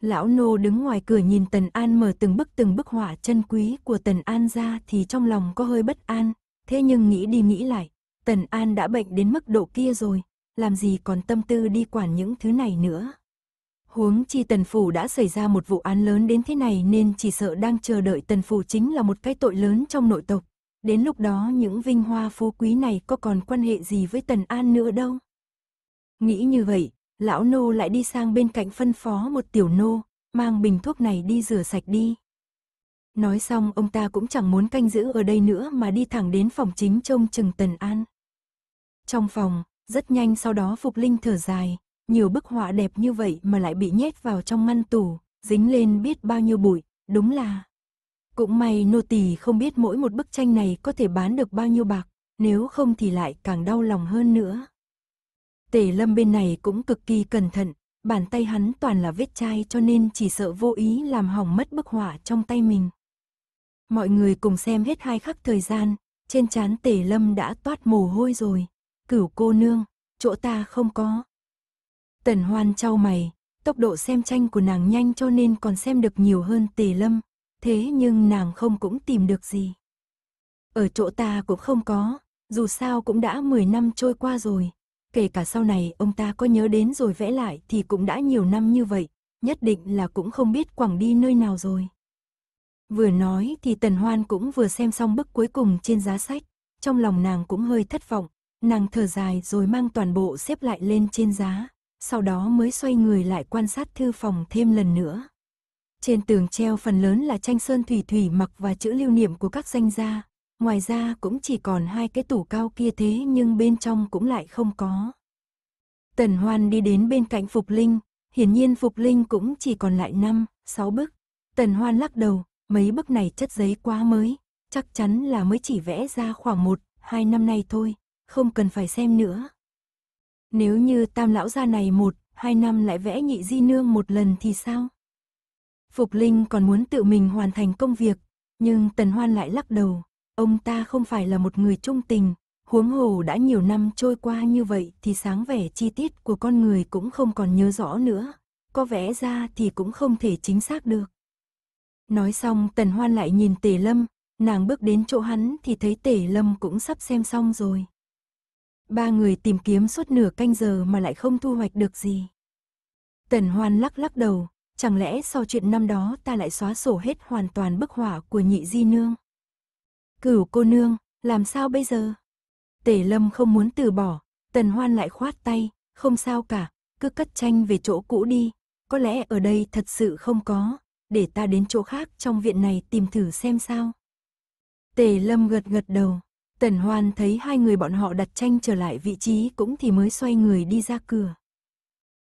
Lão nô đứng ngoài cửa nhìn Tần An mở từng bức từng bức họa chân quý của Tần An ra thì trong lòng có hơi bất an, thế nhưng nghĩ đi nghĩ lại, Tần An đã bệnh đến mức độ kia rồi, làm gì còn tâm tư đi quản những thứ này nữa. Huống chi Tần Phủ đã xảy ra một vụ án lớn đến thế này nên chỉ sợ đang chờ đợi Tần Phủ chính là một cái tội lớn trong nội tộc, Đến lúc đó những vinh hoa phú quý này có còn quan hệ gì với Tần An nữa đâu. Nghĩ như vậy, lão nô lại đi sang bên cạnh phân phó một tiểu nô, mang bình thuốc này đi rửa sạch đi. Nói xong ông ta cũng chẳng muốn canh giữ ở đây nữa mà đi thẳng đến phòng chính trông chừng Tần An. Trong phòng, rất nhanh sau đó Phục Linh thở dài, nhiều bức họa đẹp như vậy mà lại bị nhét vào trong ngăn tủ, dính lên biết bao nhiêu bụi, đúng là... Cũng may nô tỳ không biết mỗi một bức tranh này có thể bán được bao nhiêu bạc, nếu không thì lại càng đau lòng hơn nữa. Tề lâm bên này cũng cực kỳ cẩn thận, bàn tay hắn toàn là vết chai cho nên chỉ sợ vô ý làm hỏng mất bức họa trong tay mình. Mọi người cùng xem hết hai khắc thời gian, trên trán tề lâm đã toát mồ hôi rồi. Cửu cô nương, chỗ ta không có. Tần hoan trao mày, tốc độ xem tranh của nàng nhanh cho nên còn xem được nhiều hơn tề lâm, thế nhưng nàng không cũng tìm được gì. Ở chỗ ta cũng không có, dù sao cũng đã 10 năm trôi qua rồi. Kể cả sau này ông ta có nhớ đến rồi vẽ lại thì cũng đã nhiều năm như vậy, nhất định là cũng không biết quẳng đi nơi nào rồi. Vừa nói thì Tần Hoan cũng vừa xem xong bức cuối cùng trên giá sách, trong lòng nàng cũng hơi thất vọng, nàng thở dài rồi mang toàn bộ xếp lại lên trên giá, sau đó mới xoay người lại quan sát thư phòng thêm lần nữa. Trên tường treo phần lớn là tranh sơn thủy thủy mặc và chữ lưu niệm của các danh gia. Ngoài ra cũng chỉ còn hai cái tủ cao kia thế nhưng bên trong cũng lại không có. Tần Hoan đi đến bên cạnh Phục Linh, hiển nhiên Phục Linh cũng chỉ còn lại 5, 6 bức. Tần Hoan lắc đầu, mấy bức này chất giấy quá mới, chắc chắn là mới chỉ vẽ ra khoảng 1, 2 năm nay thôi, không cần phải xem nữa. Nếu như tam lão gia này 1, 2 năm lại vẽ nhị di nương một lần thì sao? Phục Linh còn muốn tự mình hoàn thành công việc, nhưng Tần Hoan lại lắc đầu, ông ta không phải là một người trung tình, huống hồ đã nhiều năm trôi qua như vậy thì sáng vẻ chi tiết của con người cũng không còn nhớ rõ nữa, có vẽ ra thì cũng không thể chính xác được. Nói xong Tần Hoan lại nhìn Tề Lâm, nàng bước đến chỗ hắn thì thấy Tề Lâm cũng sắp xem xong rồi. Ba người tìm kiếm suốt nửa canh giờ mà lại không thu hoạch được gì. Tần Hoan lắc lắc đầu, Chẳng lẽ sau chuyện năm đó ta lại xóa sổ hết hoàn toàn bức họa của nhị di nương? Cửu cô nương, làm sao bây giờ? Tề lâm không muốn từ bỏ, tần hoan lại khoát tay, không sao cả, cứ cất tranh về chỗ cũ đi. Có lẽ ở đây thật sự không có, để ta đến chỗ khác trong viện này tìm thử xem sao. Tề lâm gật gật đầu, tần hoan thấy hai người bọn họ đặt tranh trở lại vị trí cũng thì mới xoay người đi ra cửa.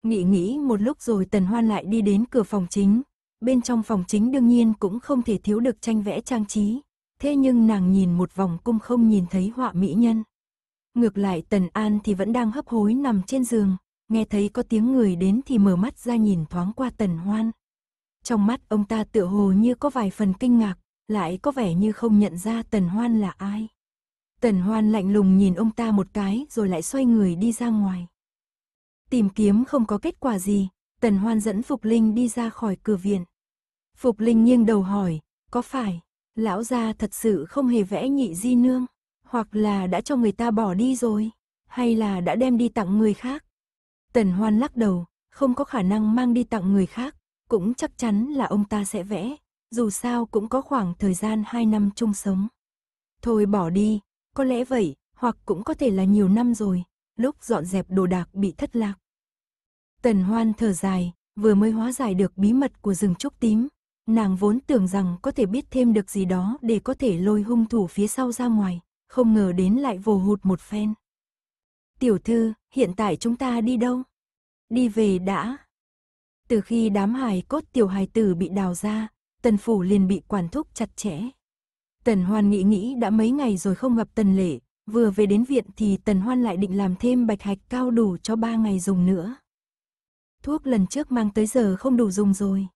Nghĩ nghĩ một lúc rồi Tần Hoan lại đi đến cửa phòng chính. Bên trong phòng chính đương nhiên cũng không thể thiếu được tranh vẽ trang trí. Thế nhưng nàng nhìn một vòng cung không nhìn thấy họa mỹ nhân. Ngược lại Tần An thì vẫn đang hấp hối nằm trên giường, nghe thấy có tiếng người đến thì mở mắt ra nhìn thoáng qua Tần Hoan. Trong mắt ông ta tựa hồ như có vài phần kinh ngạc, lại có vẻ như không nhận ra Tần Hoan là ai. Tần Hoan lạnh lùng nhìn ông ta một cái rồi lại xoay người đi ra ngoài. Tìm kiếm không có kết quả gì, Tần Hoan dẫn Phục Linh đi ra khỏi cửa viện. Phục Linh nghiêng đầu hỏi, có phải, lão gia thật sự không hề vẽ nhị di nương, hoặc là đã cho người ta bỏ đi rồi, hay là đã đem đi tặng người khác? Tần Hoan lắc đầu, không có khả năng mang đi tặng người khác, cũng chắc chắn là ông ta sẽ vẽ, dù sao cũng có khoảng thời gian 2 năm chung sống. Thôi bỏ đi, có lẽ vậy, hoặc cũng có thể là nhiều năm rồi, lúc dọn dẹp đồ đạc bị thất lạc, Tần Hoan thở dài, vừa mới hóa giải được bí mật của rừng trúc tím. Nàng vốn tưởng rằng có thể biết thêm được gì đó để có thể lôi hung thủ phía sau ra ngoài, không ngờ đến lại vồ hụt một phen. Tiểu thư, hiện tại chúng ta đi đâu? Đi về đã. Từ khi đám hài cốt tiểu hài tử bị đào ra, tần phủ liền bị quản thúc chặt chẽ. Tần hoan nghĩ nghĩ đã mấy ngày rồi không gặp tần lệ, vừa về đến viện thì tần hoan lại định làm thêm bạch hạch cao đủ cho ba ngày dùng nữa thuốc lần trước mang tới giờ không đủ dùng rồi.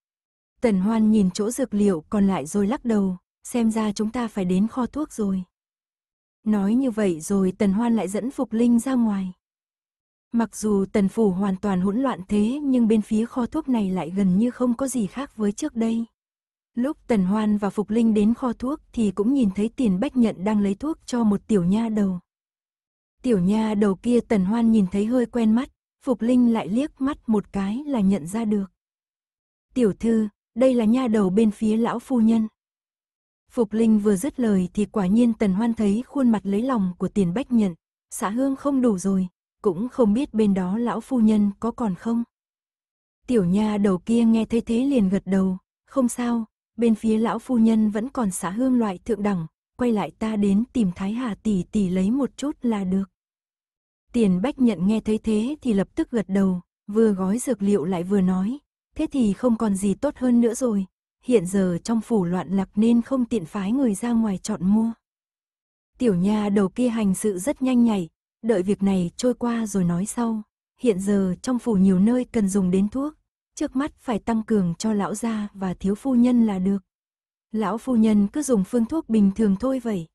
Tần Hoan nhìn chỗ dược liệu còn lại rồi lắc đầu, xem ra chúng ta phải đến kho thuốc rồi. Nói như vậy rồi Tần Hoan lại dẫn Phục Linh ra ngoài. Mặc dù Tần Phủ hoàn toàn hỗn loạn thế nhưng bên phía kho thuốc này lại gần như không có gì khác với trước đây. Lúc Tần Hoan và Phục Linh đến kho thuốc thì cũng nhìn thấy tiền bách nhận đang lấy thuốc cho một tiểu nha đầu. Tiểu nha đầu kia Tần Hoan nhìn thấy hơi quen mắt, Phục Linh lại liếc mắt một cái là nhận ra được. Tiểu thư, đây là nha đầu bên phía lão phu nhân. Phục Linh vừa dứt lời thì quả nhiên Tần Hoan thấy khuôn mặt lấy lòng của tiền bách nhận, xã hương không đủ rồi, cũng không biết bên đó lão phu nhân có còn không. Tiểu nha đầu kia nghe thấy thế liền gật đầu, không sao, bên phía lão phu nhân vẫn còn xã hương loại thượng đẳng, quay lại ta đến tìm Thái Hà tỷ tỷ lấy một chút là được. Tiền bách nhận nghe thấy thế thì lập tức gật đầu, vừa gói dược liệu lại vừa nói, thế thì không còn gì tốt hơn nữa rồi, hiện giờ trong phủ loạn lạc nên không tiện phái người ra ngoài chọn mua. Tiểu nha đầu kia hành sự rất nhanh nhảy, đợi việc này trôi qua rồi nói sau, hiện giờ trong phủ nhiều nơi cần dùng đến thuốc, trước mắt phải tăng cường cho lão gia và thiếu phu nhân là được. Lão phu nhân cứ dùng phương thuốc bình thường thôi vậy.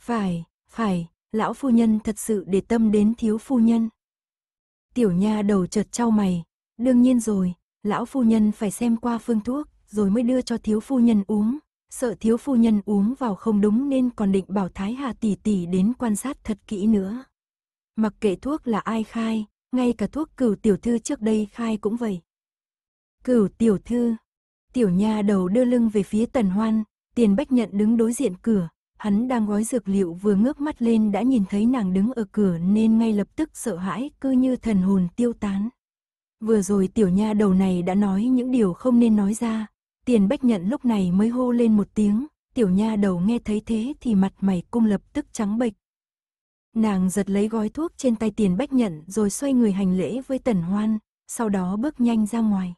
Phải, phải, lão phu nhân thật sự để tâm đến thiếu phu nhân. Tiểu nha đầu chợt trao mày, đương nhiên rồi, lão phu nhân phải xem qua phương thuốc, rồi mới đưa cho thiếu phu nhân uống, sợ thiếu phu nhân uống vào không đúng nên còn định bảo Thái Hà tỷ tỷ đến quan sát thật kỹ nữa. Mặc kệ thuốc là ai khai, ngay cả thuốc cửu tiểu thư trước đây khai cũng vậy. Cửu tiểu thư, tiểu nha đầu đưa lưng về phía tần hoan, tiền bách nhận đứng đối diện cửa, Hắn đang gói dược liệu vừa ngước mắt lên đã nhìn thấy nàng đứng ở cửa nên ngay lập tức sợ hãi cứ như thần hồn tiêu tán. Vừa rồi tiểu nha đầu này đã nói những điều không nên nói ra, tiền bách nhận lúc này mới hô lên một tiếng, tiểu nha đầu nghe thấy thế thì mặt mày cung lập tức trắng bệch. Nàng giật lấy gói thuốc trên tay tiền bách nhận rồi xoay người hành lễ với tần hoan, sau đó bước nhanh ra ngoài.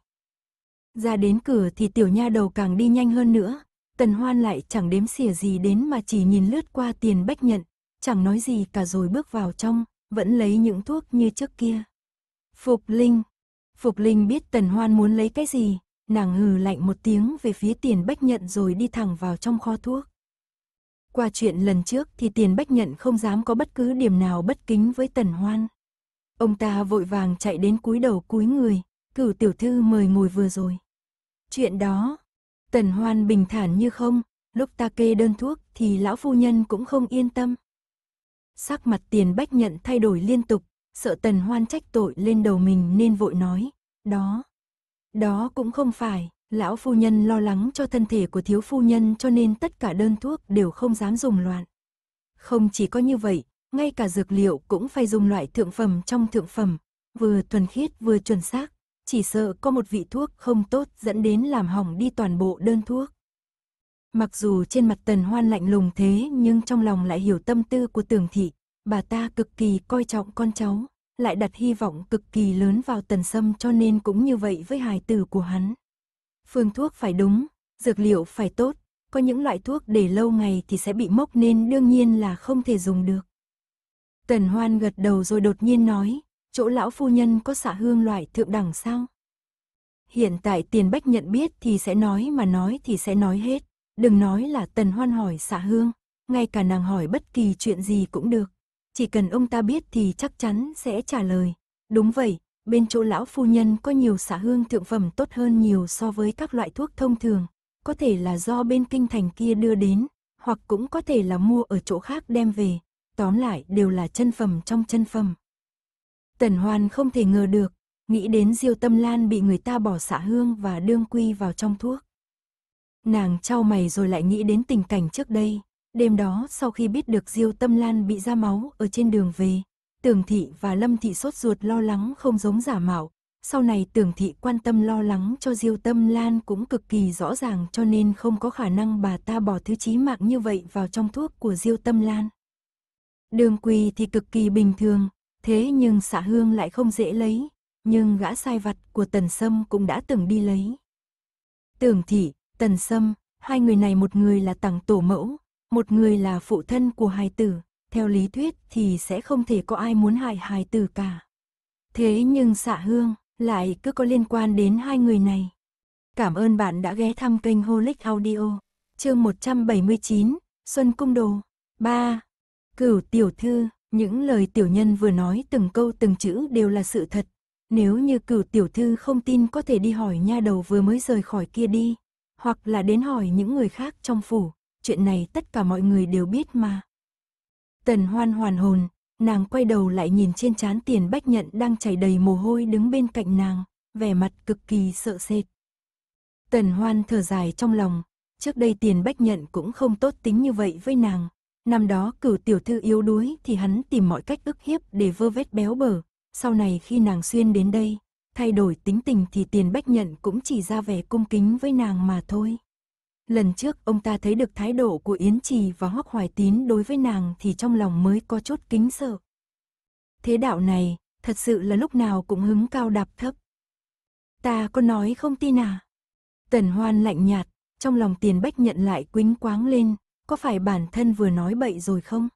Ra đến cửa thì tiểu nha đầu càng đi nhanh hơn nữa, Tần Hoan lại chẳng đếm xỉa gì đến mà chỉ nhìn lướt qua tiền bách nhận, chẳng nói gì cả rồi bước vào trong, vẫn lấy những thuốc như trước kia. Phục Linh Phục Linh biết Tần Hoan muốn lấy cái gì, nàng hừ lạnh một tiếng về phía tiền bách nhận rồi đi thẳng vào trong kho thuốc. Qua chuyện lần trước thì tiền bách nhận không dám có bất cứ điểm nào bất kính với Tần Hoan. Ông ta vội vàng chạy đến cúi đầu cúi người, cửu tiểu thư mời ngồi vừa rồi. Chuyện đó, Tần Hoan bình thản như không, lúc ta kê đơn thuốc thì lão phu nhân cũng không yên tâm. Sắc mặt tiền bách nhận thay đổi liên tục, sợ Tần Hoan trách tội lên đầu mình nên vội nói, đó. Đó cũng không phải, lão phu nhân lo lắng cho thân thể của thiếu phu nhân cho nên tất cả đơn thuốc đều không dám dùng loạn. Không chỉ có như vậy, ngay cả dược liệu cũng phải dùng loại thượng phẩm trong thượng phẩm, vừa thuần khiết vừa chuẩn xác, chỉ sợ có một vị thuốc không tốt dẫn đến làm hỏng đi toàn bộ đơn thuốc. Mặc dù trên mặt tần hoan lạnh lùng thế nhưng trong lòng lại hiểu tâm tư của tường thị, bà ta cực kỳ coi trọng con cháu, lại đặt hy vọng cực kỳ lớn vào tần sâm cho nên cũng như vậy với hài tử của hắn. Phương thuốc phải đúng, dược liệu phải tốt, có những loại thuốc để lâu ngày thì sẽ bị mốc nên đương nhiên là không thể dùng được. Tần Hoan gật đầu rồi đột nhiên nói, chỗ lão phu nhân có xạ hương loại thượng đẳng sao? Hiện tại tiền bách nhận biết thì sẽ nói mà nói thì sẽ nói hết, đừng nói là tần hoan hỏi xạ hương, ngay cả nàng hỏi bất kỳ chuyện gì cũng được. Chỉ cần ông ta biết thì chắc chắn sẽ trả lời. Đúng vậy, bên chỗ lão phu nhân có nhiều xạ hương thượng phẩm tốt hơn nhiều so với các loại thuốc thông thường. Có thể là do bên kinh thành kia đưa đến, hoặc cũng có thể là mua ở chỗ khác đem về. Tóm lại đều là chân phẩm trong chân phẩm. Tần Hoan không thể ngờ được, nghĩ đến Diêu Tâm Lan bị người ta bỏ xạ hương và đương quy vào trong thuốc. Nàng trao mày rồi lại nghĩ đến tình cảnh trước đây, đêm đó sau khi biết được Diêu Tâm Lan bị ra máu ở trên đường về, Tường Thị và Lâm Thị sốt ruột lo lắng không giống giả mạo, sau này Tường Thị quan tâm lo lắng cho Diêu Tâm Lan cũng cực kỳ rõ ràng cho nên không có khả năng bà ta bỏ thứ chí mạng như vậy vào trong thuốc của Diêu Tâm Lan. Đường quỳ thì cực kỳ bình thường, Thế nhưng xạ hương lại không dễ lấy, nhưng gã sai vặt của Tần Sâm cũng đã từng đi lấy. Tưởng thị, Tần Sâm, hai người này một người là tặng tổ mẫu, một người là phụ thân của hài tử, theo lý thuyết thì sẽ không thể có ai muốn hại hài tử cả. Thế nhưng xạ hương lại cứ có liên quan đến hai người này. Cảm ơn bạn đã ghé thăm kênh Holic Audio, chương 179, Xuân Cung Đồ, 3. Cửu Tiểu Thư những lời tiểu nhân vừa nói từng câu từng chữ đều là sự thật. Nếu như cửu tiểu thư không tin có thể đi hỏi nha đầu vừa mới rời khỏi kia đi. Hoặc là đến hỏi những người khác trong phủ. Chuyện này tất cả mọi người đều biết mà. Tần hoan hoàn hồn, nàng quay đầu lại nhìn trên trán tiền bách nhận đang chảy đầy mồ hôi đứng bên cạnh nàng, vẻ mặt cực kỳ sợ sệt. Tần hoan thở dài trong lòng, trước đây tiền bách nhận cũng không tốt tính như vậy với nàng, Năm đó cửu tiểu thư yếu đuối thì hắn tìm mọi cách ức hiếp để vơ vết béo bở. Sau này khi nàng xuyên đến đây, thay đổi tính tình thì tiền bách nhận cũng chỉ ra vẻ cung kính với nàng mà thôi. Lần trước ông ta thấy được thái độ của Yến Trì và Hoắc Hoài Tín đối với nàng thì trong lòng mới có chút kính sợ. Thế đạo này, thật sự là lúc nào cũng hứng cao đạp thấp. Ta có nói không tin à? Tần Hoan lạnh nhạt, trong lòng tiền bách nhận lại quính quáng lên, có phải bản thân vừa nói bậy rồi không?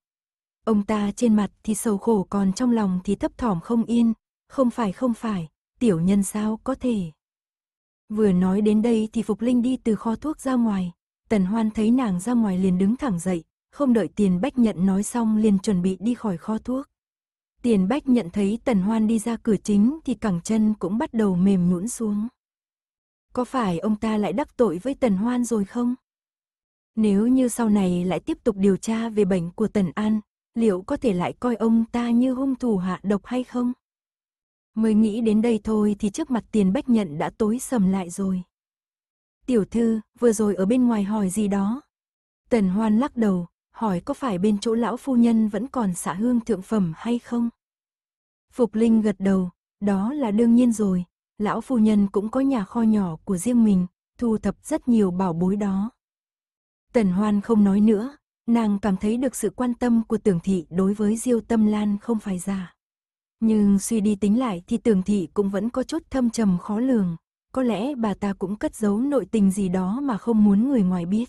Ông ta trên mặt thì sầu khổ còn trong lòng thì thấp thỏm không yên, không phải không phải, tiểu nhân sao có thể. Vừa nói đến đây thì Phục Linh đi từ kho thuốc ra ngoài, Tần Hoan thấy nàng ra ngoài liền đứng thẳng dậy, không đợi tiền bách nhận nói xong liền chuẩn bị đi khỏi kho thuốc. Tiền bách nhận thấy Tần Hoan đi ra cửa chính thì cẳng chân cũng bắt đầu mềm nhũn xuống. Có phải ông ta lại đắc tội với Tần Hoan rồi không? Nếu như sau này lại tiếp tục điều tra về bệnh của Tần An, liệu có thể lại coi ông ta như hung thủ hạ độc hay không? Mới nghĩ đến đây thôi thì trước mặt tiền bách nhận đã tối sầm lại rồi. Tiểu thư, vừa rồi ở bên ngoài hỏi gì đó? Tần Hoan lắc đầu, hỏi có phải bên chỗ lão phu nhân vẫn còn xả hương thượng phẩm hay không? Phục Linh gật đầu, đó là đương nhiên rồi, lão phu nhân cũng có nhà kho nhỏ của riêng mình, thu thập rất nhiều bảo bối đó. Tần Hoan không nói nữa, nàng cảm thấy được sự quan tâm của tưởng thị đối với Diêu Tâm Lan không phải giả. Nhưng suy đi tính lại thì tưởng thị cũng vẫn có chút thâm trầm khó lường, có lẽ bà ta cũng cất giấu nội tình gì đó mà không muốn người ngoài biết.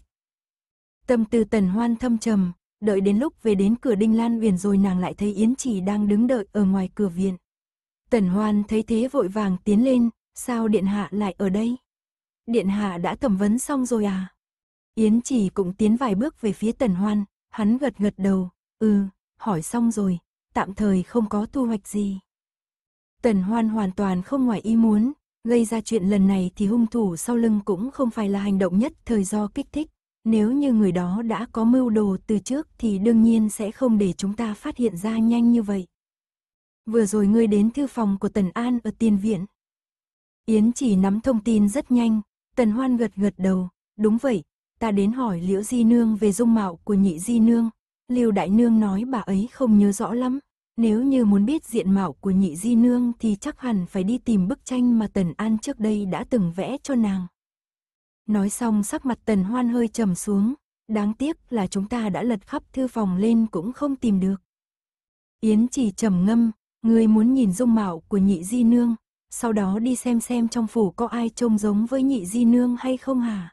Tâm tư Tần Hoan thâm trầm, đợi đến lúc về đến cửa Đinh Lan Uyển rồi nàng lại thấy Yến Chỉ đang đứng đợi ở ngoài cửa viện. Tần Hoan thấy thế vội vàng tiến lên, sao Điện Hạ lại ở đây? Điện Hạ đã thẩm vấn xong rồi à? Yến chỉ cũng tiến vài bước về phía tần hoan, hắn gật gật đầu, ừ, hỏi xong rồi, tạm thời không có thu hoạch gì. Tần hoan hoàn toàn không ngoài ý muốn, gây ra chuyện lần này thì hung thủ sau lưng cũng không phải là hành động nhất thời do kích thích. Nếu như người đó đã có mưu đồ từ trước thì đương nhiên sẽ không để chúng ta phát hiện ra nhanh như vậy. Vừa rồi ngươi đến thư phòng của Tần An ở tiên viện. Yến chỉ nắm thông tin rất nhanh, Tần Hoan gật gật đầu, đúng vậy, ta đến hỏi liễu di nương về dung mạo của nhị di nương. liêu Đại Nương nói bà ấy không nhớ rõ lắm, nếu như muốn biết diện mạo của nhị di nương thì chắc hẳn phải đi tìm bức tranh mà Tần An trước đây đã từng vẽ cho nàng. Nói xong sắc mặt Tần Hoan hơi trầm xuống, đáng tiếc là chúng ta đã lật khắp thư phòng lên cũng không tìm được. Yến chỉ trầm ngâm, người muốn nhìn dung mạo của nhị di nương, sau đó đi xem xem trong phủ có ai trông giống với nhị di nương hay không hả?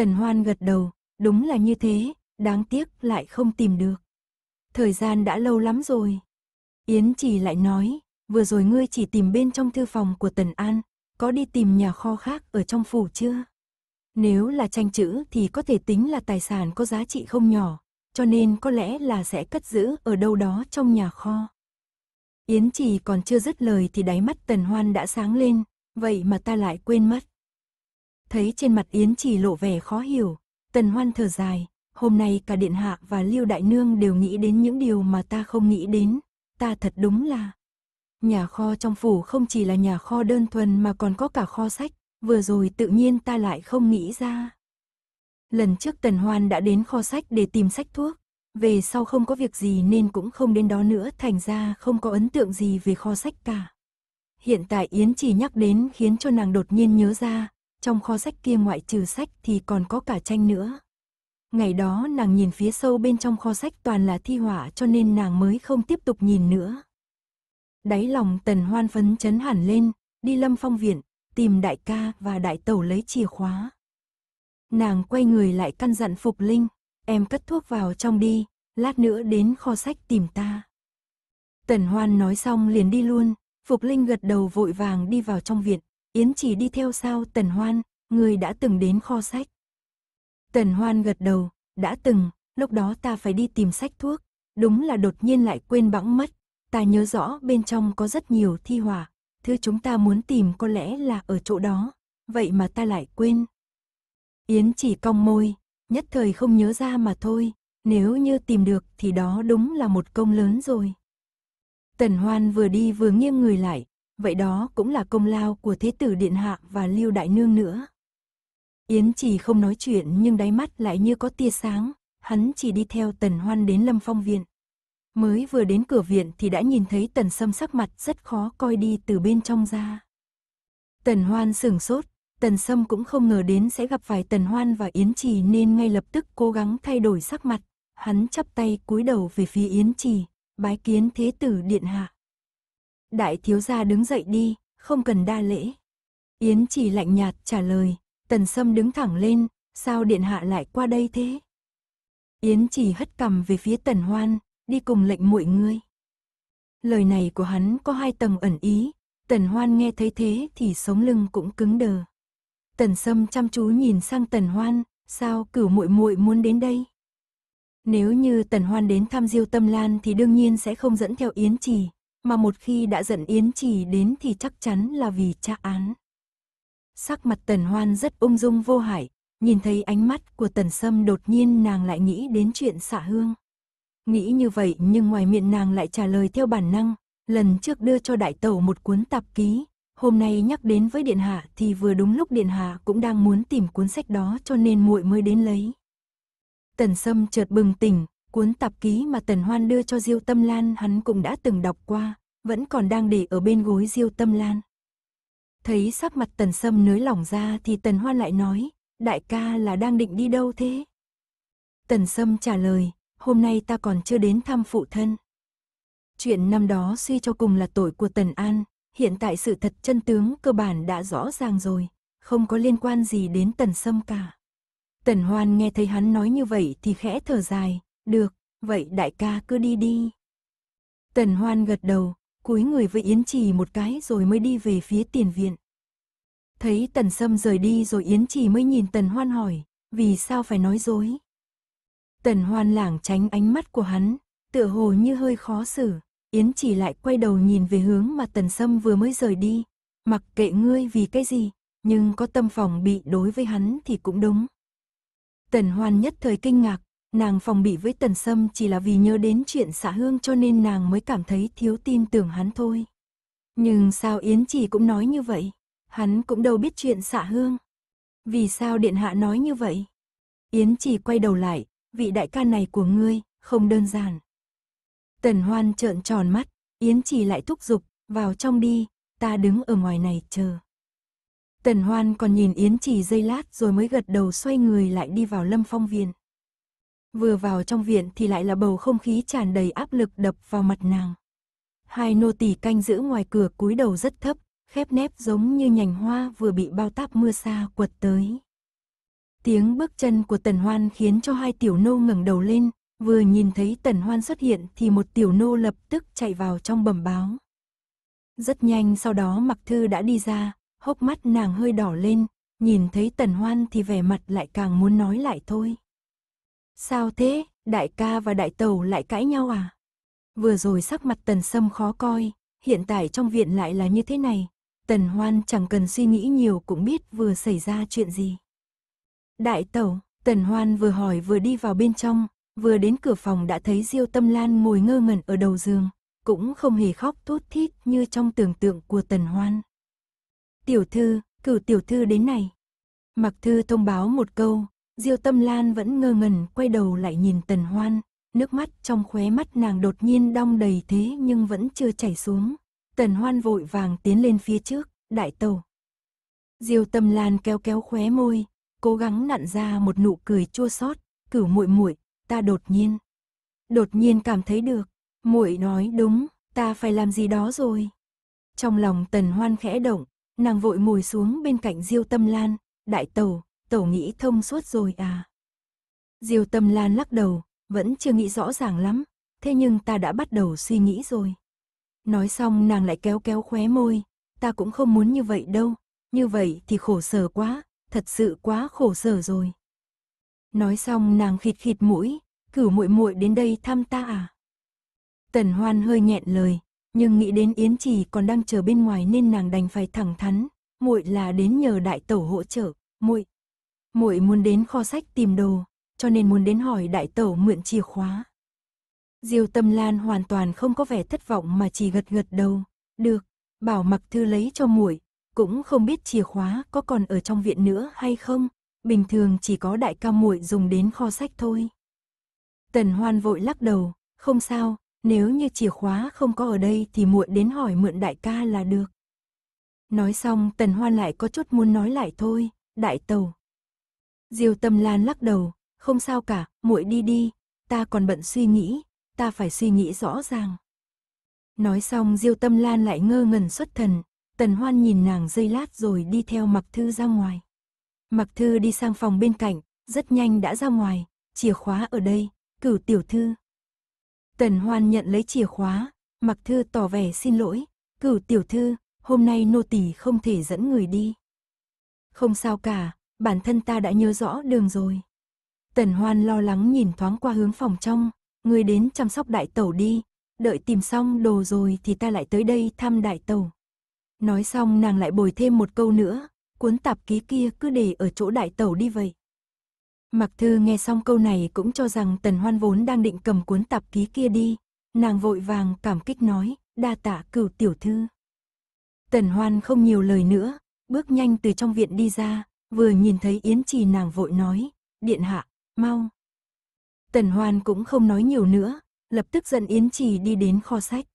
Tần Hoan gật đầu, đúng là như thế, đáng tiếc lại không tìm được. Thời gian đã lâu lắm rồi. Yến Chỉ lại nói, vừa rồi ngươi chỉ tìm bên trong thư phòng của Tần An, có đi tìm nhà kho khác ở trong phủ chưa? Nếu là tranh chữ thì có thể tính là tài sản có giá trị không nhỏ, cho nên có lẽ là sẽ cất giữ ở đâu đó trong nhà kho. Yến Chỉ còn chưa dứt lời thì đáy mắt Tần Hoan đã sáng lên, vậy mà ta lại quên mất thấy trên mặt Yến chỉ lộ vẻ khó hiểu, tần hoan thở dài, hôm nay cả Điện Hạ và Lưu Đại Nương đều nghĩ đến những điều mà ta không nghĩ đến, ta thật đúng là. Nhà kho trong phủ không chỉ là nhà kho đơn thuần mà còn có cả kho sách, vừa rồi tự nhiên ta lại không nghĩ ra. Lần trước Tần Hoan đã đến kho sách để tìm sách thuốc, về sau không có việc gì nên cũng không đến đó nữa thành ra không có ấn tượng gì về kho sách cả. Hiện tại Yến chỉ nhắc đến khiến cho nàng đột nhiên nhớ ra, trong kho sách kia ngoại trừ sách thì còn có cả tranh nữa. Ngày đó nàng nhìn phía sâu bên trong kho sách toàn là thi họa cho nên nàng mới không tiếp tục nhìn nữa. Đáy lòng tần hoan phấn chấn hẳn lên, đi lâm phong viện, tìm đại ca và đại tẩu lấy chìa khóa. Nàng quay người lại căn dặn Phục Linh, em cất thuốc vào trong đi, lát nữa đến kho sách tìm ta. Tần Hoan nói xong liền đi luôn, Phục Linh gật đầu vội vàng đi vào trong viện, Yến chỉ đi theo sao Tần Hoan, người đã từng đến kho sách. Tần Hoan gật đầu, đã từng, lúc đó ta phải đi tìm sách thuốc, đúng là đột nhiên lại quên bẵng mất. Ta nhớ rõ bên trong có rất nhiều thi hỏa, thứ chúng ta muốn tìm có lẽ là ở chỗ đó, vậy mà ta lại quên. Yến chỉ cong môi, nhất thời không nhớ ra mà thôi, nếu như tìm được thì đó đúng là một công lớn rồi. Tần Hoan vừa đi vừa nghiêng người lại, vậy đó cũng là công lao của Thế tử Điện Hạ và Lưu Đại Nương nữa. Yến chỉ không nói chuyện nhưng đáy mắt lại như có tia sáng, hắn chỉ đi theo Tần Hoan đến Lâm Phong Viện. Mới vừa đến cửa viện thì đã nhìn thấy Tần Sâm sắc mặt rất khó coi đi từ bên trong ra. Tần Hoan sửng sốt, Tần Sâm cũng không ngờ đến sẽ gặp phải Tần Hoan và Yến Trì nên ngay lập tức cố gắng thay đổi sắc mặt. Hắn chắp tay cúi đầu về phía Yến Trì, bái kiến thế tử điện hạ đại thiếu gia đứng dậy đi, không cần đa lễ. Yến chỉ lạnh nhạt trả lời, tần sâm đứng thẳng lên, sao điện hạ lại qua đây thế? Yến chỉ hất cằm về phía tần hoan, đi cùng lệnh muội ngươi. Lời này của hắn có hai tầng ẩn ý, tần hoan nghe thấy thế thì sống lưng cũng cứng đờ. Tần sâm chăm chú nhìn sang tần hoan, sao cửu muội muội muốn đến đây? Nếu như tần hoan đến thăm diêu tâm lan thì đương nhiên sẽ không dẫn theo Yến chỉ, mà một khi đã dẫn Yến Trì đến thì chắc chắn là vì tra án. Sắc mặt Tần Hoan rất ung dung vô hại, nhìn thấy ánh mắt của Tần Sâm đột nhiên nàng lại nghĩ đến chuyện xạ hương. Nghĩ như vậy nhưng ngoài miệng nàng lại trả lời theo bản năng, lần trước đưa cho đại tẩu một cuốn tạp ký, hôm nay nhắc đến với Điện Hạ thì vừa đúng lúc Điện Hạ cũng đang muốn tìm cuốn sách đó cho nên muội mới đến lấy. Tần Sâm chợt bừng tỉnh, Cuốn tạp ký mà Tần Hoan đưa cho Diêu Tâm Lan hắn cũng đã từng đọc qua, vẫn còn đang để ở bên gối Diêu Tâm Lan. Thấy sắc mặt Tần Sâm nới lỏng ra thì Tần Hoan lại nói, đại ca là đang định đi đâu thế? Tần Sâm trả lời, hôm nay ta còn chưa đến thăm phụ thân. Chuyện năm đó suy cho cùng là tội của Tần An, hiện tại sự thật chân tướng cơ bản đã rõ ràng rồi, không có liên quan gì đến Tần Sâm cả. Tần Hoan nghe thấy hắn nói như vậy thì khẽ thở dài, được, vậy đại ca cứ đi đi. Tần Hoan gật đầu, cúi người với Yến Trì một cái rồi mới đi về phía tiền viện. Thấy Tần Sâm rời đi rồi Yến Trì mới nhìn Tần Hoan hỏi, vì sao phải nói dối? Tần Hoan lảng tránh ánh mắt của hắn, tựa hồ như hơi khó xử, Yến Trì lại quay đầu nhìn về hướng mà Tần Sâm vừa mới rời đi, mặc kệ ngươi vì cái gì, nhưng có tâm phòng bị đối với hắn thì cũng đúng. Tần Hoan nhất thời kinh ngạc, Nàng phòng bị với tần sâm chỉ là vì nhớ đến chuyện xả hương cho nên nàng mới cảm thấy thiếu tin tưởng hắn thôi. Nhưng sao Yến chỉ cũng nói như vậy? Hắn cũng đâu biết chuyện xả hương. Vì sao điện hạ nói như vậy? Yến chỉ quay đầu lại, vị đại ca này của ngươi, không đơn giản. Tần hoan trợn tròn mắt, Yến chỉ lại thúc giục, vào trong đi, ta đứng ở ngoài này chờ. Tần hoan còn nhìn Yến chỉ giây lát rồi mới gật đầu xoay người lại đi vào lâm phong viện. Vừa vào trong viện thì lại là bầu không khí tràn đầy áp lực đập vào mặt nàng. Hai nô tỳ canh giữ ngoài cửa cúi đầu rất thấp, khép nép giống như nhành hoa vừa bị bao táp mưa xa quật tới. Tiếng bước chân của Tần Hoan khiến cho hai tiểu nô ngẩng đầu lên, vừa nhìn thấy Tần Hoan xuất hiện thì một tiểu nô lập tức chạy vào trong bẩm báo. Rất nhanh sau đó Mặc Thư đã đi ra, hốc mắt nàng hơi đỏ lên, nhìn thấy Tần Hoan thì vẻ mặt lại càng muốn nói lại thôi. Sao thế, đại ca và đại tàu lại cãi nhau à? Vừa rồi sắc mặt tần sâm khó coi, hiện tại trong viện lại là như thế này. Tần hoan chẳng cần suy nghĩ nhiều cũng biết vừa xảy ra chuyện gì. Đại tàu tần hoan vừa hỏi vừa đi vào bên trong, vừa đến cửa phòng đã thấy Diêu Tâm Lan ngồi ngơ ngẩn ở đầu giường, cũng không hề khóc thút thít như trong tưởng tượng của Tần Hoan. "Tiểu thư, cử tiểu thư đến này." Mặc Thư thông báo một câu, Diêu Tâm Lan vẫn ngơ ngẩn quay đầu lại nhìn Tần Hoan, nước mắt trong khóe mắt nàng đột nhiên đong đầy thế nhưng vẫn chưa chảy xuống. Tần Hoan vội vàng tiến lên phía trước, đại tàu. Diêu Tâm Lan kéo kéo khóe môi, cố gắng nặn ra một nụ cười chua xót, cửu muội muội, ta đột nhiên đột nhiên cảm thấy được, muội nói đúng, ta phải làm gì đó rồi. Trong lòng Tần Hoan khẽ động, nàng vội ngồi xuống bên cạnh Diêu Tâm Lan, đại tàu, tẩu nghĩ thông suốt rồi à? Diêu tâm lan lắc đầu, vẫn chưa nghĩ rõ ràng lắm, thế nhưng ta đã bắt đầu suy nghĩ rồi. Nói xong nàng lại kéo kéo khóe môi, ta cũng không muốn như vậy đâu, như vậy thì khổ sở quá, thật sự quá khổ sở rồi. Nói xong nàng khịt khịt mũi, cửu muội muội đến đây thăm ta à? Tần Hoan hơi nhẹn lời, nhưng nghĩ đến Yến Trì còn đang chờ bên ngoài nên nàng đành phải thẳng thắn, muội là đến nhờ đại tẩu hỗ trợ, muội muội muốn đến kho sách tìm đồ, cho nên muốn đến hỏi đại tẩu mượn chìa khóa. Diêu Tâm Lan hoàn toàn không có vẻ thất vọng mà chỉ gật gật đầu, "Được, bảo Mặc Thư lấy cho muội, cũng không biết chìa khóa có còn ở trong viện nữa hay không, bình thường chỉ có đại ca muội dùng đến kho sách thôi." Tần Hoan vội lắc đầu, "Không sao, nếu như chìa khóa không có ở đây thì muội đến hỏi mượn đại ca là được." Nói xong, Tần Hoan lại có chút muốn nói lại thôi, "Đại tẩu, Diêu Tâm Lan lắc đầu, không sao cả, muội đi đi, ta còn bận suy nghĩ, ta phải suy nghĩ rõ ràng. Nói xong Diêu Tâm Lan lại ngơ ngẩn xuất thần, Tần Hoan nhìn nàng giây lát rồi đi theo Mặc Thư ra ngoài. Mặc Thư đi sang phòng bên cạnh, rất nhanh đã ra ngoài, chìa khóa ở đây, cửu tiểu thư. Tần Hoan nhận lấy chìa khóa, Mặc Thư tỏ vẻ xin lỗi, cửu tiểu thư, hôm nay nô tỳ không thể dẫn người đi. Không sao cả, bản thân ta đã nhớ rõ đường rồi. Tần Hoan lo lắng nhìn thoáng qua hướng phòng trong, người đến chăm sóc đại tẩu đi, đợi tìm xong đồ rồi thì ta lại tới đây thăm đại tẩu. Nói xong nàng lại bồi thêm một câu nữa, cuốn tạp ký kia cứ để ở chỗ đại tẩu đi vậy. Mặc thư nghe xong câu này cũng cho rằng tần hoan vốn đang định cầm cuốn tạp ký kia đi, nàng vội vàng cảm kích nói, đa tạ cửu tiểu thư. Tần hoan không nhiều lời nữa, bước nhanh từ trong viện đi ra, Vừa nhìn thấy Yến Trì nàng vội nói, điện hạ, mau. Tần Hoan cũng không nói nhiều nữa, lập tức dẫn Yến Trì đi đến kho sách.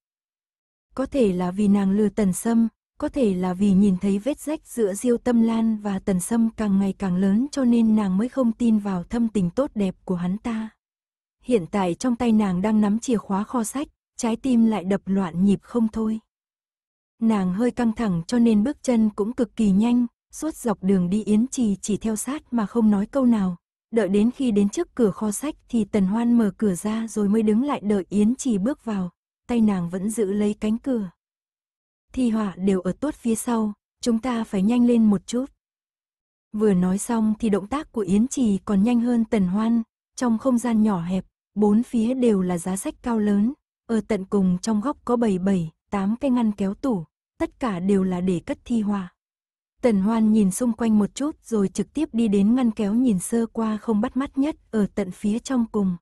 Có thể là vì nàng lừa Tần Sâm, có thể là vì nhìn thấy vết rách giữa Diêu Tâm Lan và Tần Sâm càng ngày càng lớn cho nên nàng mới không tin vào thâm tình tốt đẹp của hắn ta. Hiện tại trong tay nàng đang nắm chìa khóa kho sách, trái tim lại đập loạn nhịp không thôi. Nàng hơi căng thẳng cho nên bước chân cũng cực kỳ nhanh, suốt dọc đường đi Yến Trì chỉ theo sát mà không nói câu nào. Đợi đến khi đến trước cửa kho sách thì Tần Hoan mở cửa ra rồi mới đứng lại đợi Yến Trì bước vào, tay nàng vẫn giữ lấy cánh cửa. Thi họa đều ở tốt phía sau, chúng ta phải nhanh lên một chút. Vừa nói xong thì động tác của Yến Trì còn nhanh hơn Tần Hoan, trong không gian nhỏ hẹp, bốn phía đều là giá sách cao lớn, ở tận cùng trong góc có bảy bảy tám cái ngăn kéo tủ, tất cả đều là để cất thi họa. Tần Hoan nhìn xung quanh một chút rồi trực tiếp đi đến ngăn kéo nhìn sơ qua không bắt mắt nhất ở tận phía trong cùng.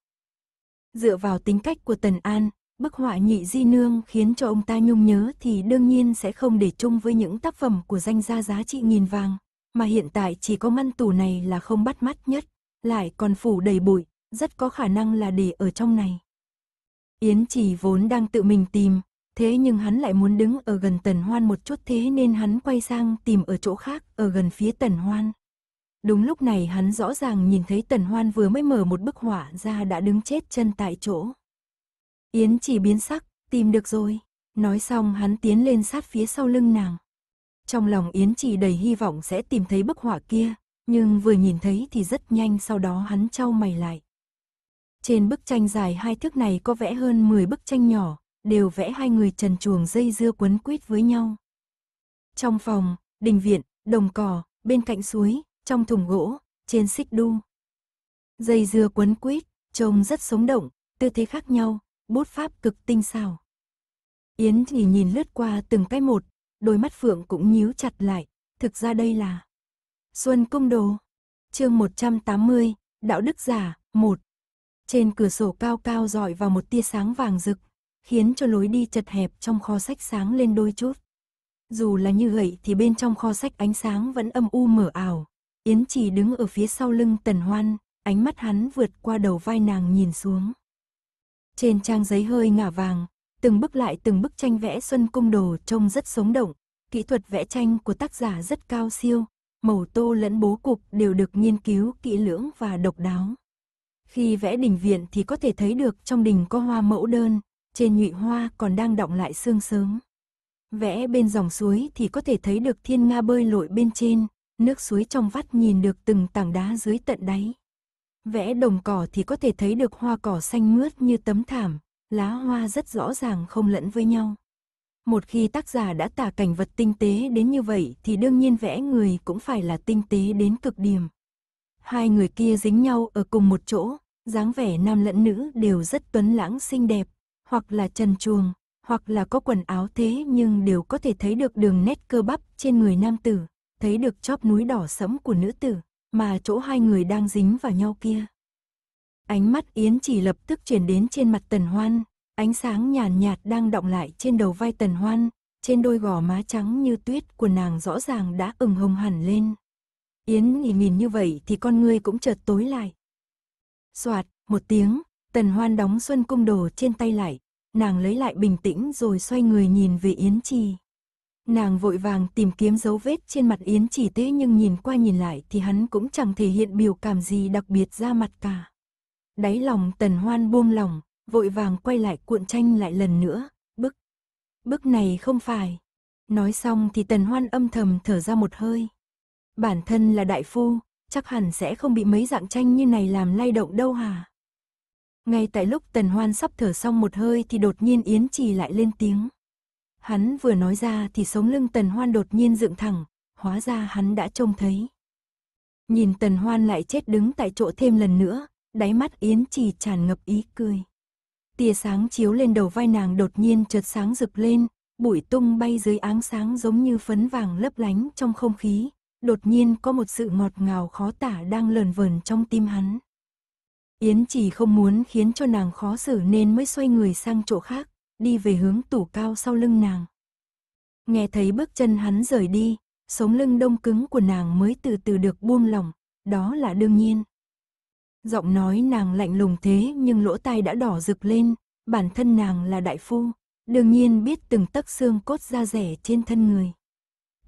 Dựa vào tính cách của Tần An, bức họa nhị di nương khiến cho ông ta nhung nhớ thì đương nhiên sẽ không để chung với những tác phẩm của danh gia giá trị nghìn vàng, mà hiện tại chỉ có ngăn tủ này là không bắt mắt nhất, lại còn phủ đầy bụi, rất có khả năng là để ở trong này. Yến chỉ vốn đang tự mình tìm, Thế nhưng hắn lại muốn đứng ở gần tần hoan một chút thế nên hắn quay sang tìm ở chỗ khác, ở gần phía tần hoan. Đúng lúc này hắn rõ ràng nhìn thấy tần hoan vừa mới mở một bức hỏa ra đã đứng chết chân tại chỗ. Yến chỉ biến sắc, tìm được rồi. Nói xong hắn tiến lên sát phía sau lưng nàng. Trong lòng Yến chỉ đầy hy vọng sẽ tìm thấy bức hỏa kia, nhưng vừa nhìn thấy thì rất nhanh sau đó hắn trao mày lại. Trên bức tranh dài hai thước này có vẽ hơn 10 bức tranh nhỏ, đều vẽ hai người trần chuồng dây dưa quấn quýt với nhau. Trong phòng, đình viện, đồng cỏ, bên cạnh suối, trong thùng gỗ, trên xích đu. Dây dưa quấn quýt, trông rất sống động, tư thế khác nhau, bút pháp cực tinh xảo. Yến chỉ nhìn lướt qua từng cái một, đôi mắt Phượng cũng nhíu chặt lại, thực ra đây là Xuân Cung Đồ, chương 180, Đạo Đức Giả, 1. Trên cửa sổ cao cao dọi vào một tia sáng vàng rực, khiến cho lối đi chật hẹp trong kho sách sáng lên đôi chút. Dù là như vậy thì bên trong kho sách ánh sáng vẫn âm u mở ảo. Yến chỉ đứng ở phía sau lưng tần hoan, ánh mắt hắn vượt qua đầu vai nàng nhìn xuống. Trên trang giấy hơi ngả vàng, từng bức lại từng bức tranh vẽ xuân cung đồ trông rất sống động. Kỹ thuật vẽ tranh của tác giả rất cao siêu, màu tô lẫn bố cục đều được nghiên cứu kỹ lưỡng và độc đáo. Khi vẽ đình viện thì có thể thấy được trong đình có hoa mẫu đơn, trên nhụy hoa còn đang động lại sương sớm. Vẽ bên dòng suối thì có thể thấy được thiên nga bơi lội bên trên, nước suối trong vắt nhìn được từng tảng đá dưới tận đáy. Vẽ đồng cỏ thì có thể thấy được hoa cỏ xanh mướt như tấm thảm, lá hoa rất rõ ràng không lẫn với nhau. Một khi tác giả đã tả cảnh vật tinh tế đến như vậy thì đương nhiên vẽ người cũng phải là tinh tế đến cực điểm. Hai người kia dính nhau ở cùng một chỗ, dáng vẻ nam lẫn nữ đều rất tuấn lãng xinh đẹp, hoặc là trần chuồng, hoặc là có quần áo thế nhưng đều có thể thấy được đường nét cơ bắp trên người nam tử, thấy được chóp núi đỏ sẫm của nữ tử, mà chỗ hai người đang dính vào nhau kia. Ánh mắt Yến chỉ lập tức chuyển đến trên mặt Tần Hoan, ánh sáng nhàn nhạt, nhạt đang động lại trên đầu vai Tần Hoan, trên đôi gò má trắng như tuyết của nàng rõ ràng đã ửng hồng hẳn lên. Yến nhìn nhìn như vậy thì con ngươi cũng chợt tối lại. Soạt, một tiếng, Tần Hoan đóng xuân cung đồ trên tay lại, nàng lấy lại bình tĩnh rồi xoay người nhìn về Yến Trì. Nàng vội vàng tìm kiếm dấu vết trên mặt Yến Trì thế nhưng nhìn qua nhìn lại thì hắn cũng chẳng thể hiện biểu cảm gì đặc biệt ra mặt cả. Đáy lòng Tần Hoan buông lòng, vội vàng quay lại cuộn tranh lại lần nữa, bức. Bức này không phải. Nói xong thì Tần Hoan âm thầm thở ra một hơi. Bản thân là đại phu, chắc hẳn sẽ không bị mấy dạng tranh như này làm lay động đâu hả? Ngay tại lúc Tần Hoan sắp thở xong một hơi thì đột nhiên Yến Trì lại lên tiếng. Hắn vừa nói ra thì sống lưng Tần Hoan đột nhiên dựng thẳng, hóa ra hắn đã trông thấy. Nhìn Tần Hoan lại chết đứng tại chỗ thêm lần nữa, đáy mắt Yến Trì tràn ngập ý cười. Tia sáng chiếu lên đầu vai nàng đột nhiên chợt sáng rực lên, bụi tung bay dưới áng sáng giống như phấn vàng lấp lánh trong không khí, đột nhiên có một sự ngọt ngào khó tả đang lờn vờn trong tim hắn. Yến chỉ không muốn khiến cho nàng khó xử nên mới xoay người sang chỗ khác, đi về hướng tủ cao sau lưng nàng. Nghe thấy bước chân hắn rời đi, sống lưng đông cứng của nàng mới từ từ được buông lỏng, đó là đương nhiên. Giọng nói nàng lạnh lùng thế nhưng lỗ tai đã đỏ rực lên, bản thân nàng là đại phu, đương nhiên biết từng tấc xương cốt da rẻ trên thân người.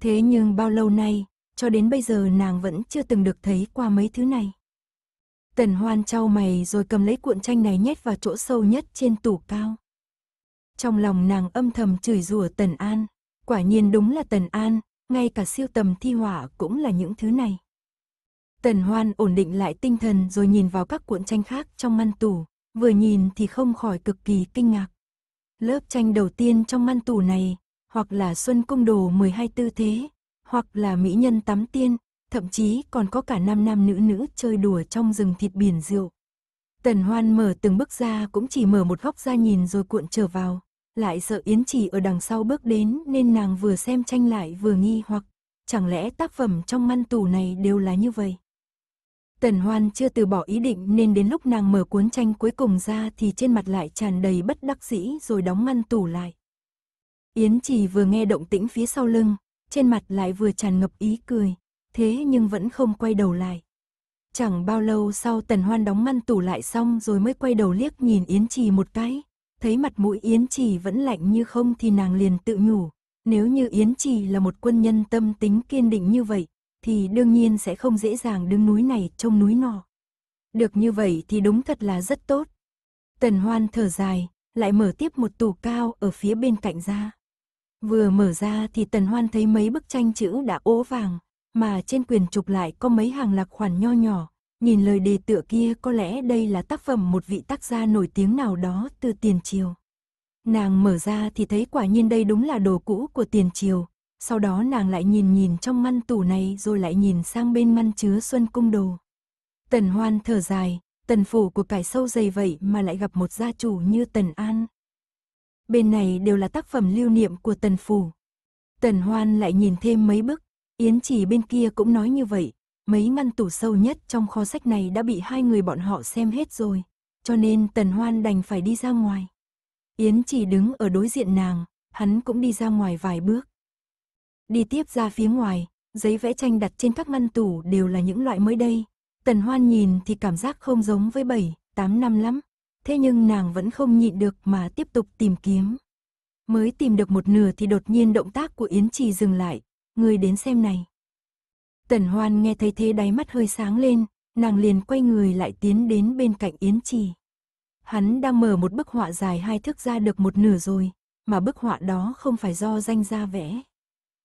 Thế nhưng bao lâu nay, cho đến bây giờ nàng vẫn chưa từng được thấy qua mấy thứ này. Tần Hoan trao mày rồi cầm lấy cuộn tranh này nhét vào chỗ sâu nhất trên tủ cao. Trong lòng nàng âm thầm chửi rủa Tần An. Quả nhiên đúng là Tần An, ngay cả siêu tầm thi hỏa cũng là những thứ này. Tần Hoan ổn định lại tinh thần rồi nhìn vào các cuộn tranh khác trong ngăn tủ, vừa nhìn thì không khỏi cực kỳ kinh ngạc. Lớp tranh đầu tiên trong ngăn tủ này, hoặc là Xuân Cung Đồ 12 tư thế, hoặc là Mỹ Nhân Tắm Tiên, thậm chí còn có cả nam nam nữ nữ chơi đùa trong rừng thịt biển rượu. Tần Hoan mở từng bước ra cũng chỉ mở một góc ra nhìn rồi cuộn trở vào, lại sợ Yến Chỉ ở đằng sau bước đến nên nàng vừa xem tranh lại vừa nghi hoặc, chẳng lẽ tác phẩm trong ngăn tủ này đều là như vậy? Tần Hoan chưa từ bỏ ý định nên đến lúc nàng mở cuốn tranh cuối cùng ra thì trên mặt lại tràn đầy bất đắc dĩ rồi đóng ngăn tủ lại. Yến Chỉ vừa nghe động tĩnh phía sau lưng, trên mặt lại vừa tràn ngập ý cười, thế nhưng vẫn không quay đầu lại. Chẳng bao lâu sau Tần Hoan đóng ngăn tủ lại xong rồi mới quay đầu liếc nhìn Yến Trì một cái. Thấy mặt mũi Yến Trì vẫn lạnh như không thì nàng liền tự nhủ. Nếu như Yến Trì là một quân nhân tâm tính kiên định như vậy, thì đương nhiên sẽ không dễ dàng đứng núi này trông núi nọ. Được như vậy thì đúng thật là rất tốt. Tần Hoan thở dài, lại mở tiếp một tủ cao ở phía bên cạnh ra. Vừa mở ra thì Tần Hoan thấy mấy bức tranh chữ đã ố vàng, mà trên quyền trục lại có mấy hàng lạc khoản nho nhỏ. Nhìn lời đề tựa kia có lẽ đây là tác phẩm một vị tác gia nổi tiếng nào đó từ tiền triều. Nàng mở ra thì thấy quả nhiên đây đúng là đồ cũ của tiền triều. Sau đó nàng lại nhìn nhìn trong ngăn tủ này rồi lại nhìn sang bên ngăn chứa xuân cung đồ. Tần hoan thở dài, tần phủ của cải sâu dày vậy mà lại gặp một gia chủ như tần an. Bên này đều là tác phẩm lưu niệm của tần phủ. Tần hoan lại nhìn thêm mấy bức, Yến Trì bên kia cũng nói như vậy, mấy ngăn tủ sâu nhất trong kho sách này đã bị hai người bọn họ xem hết rồi, cho nên Tần Hoan đành phải đi ra ngoài. Yến Trì đứng ở đối diện nàng, hắn cũng đi ra ngoài vài bước. Đi tiếp ra phía ngoài, giấy vẽ tranh đặt trên các ngăn tủ đều là những loại mới đây. Tần Hoan nhìn thì cảm giác không giống với 7, 8 năm lắm, thế nhưng nàng vẫn không nhịn được mà tiếp tục tìm kiếm. Mới tìm được một nửa thì đột nhiên động tác của Yến Trì dừng lại, ngươi đến xem này. Tần Hoan nghe thấy thế đáy mắt hơi sáng lên, nàng liền quay người lại tiến đến bên cạnh Yến Trì. Hắn đang mở một bức họa dài hai thước ra được một nửa rồi, mà bức họa đó không phải do danh gia vẽ.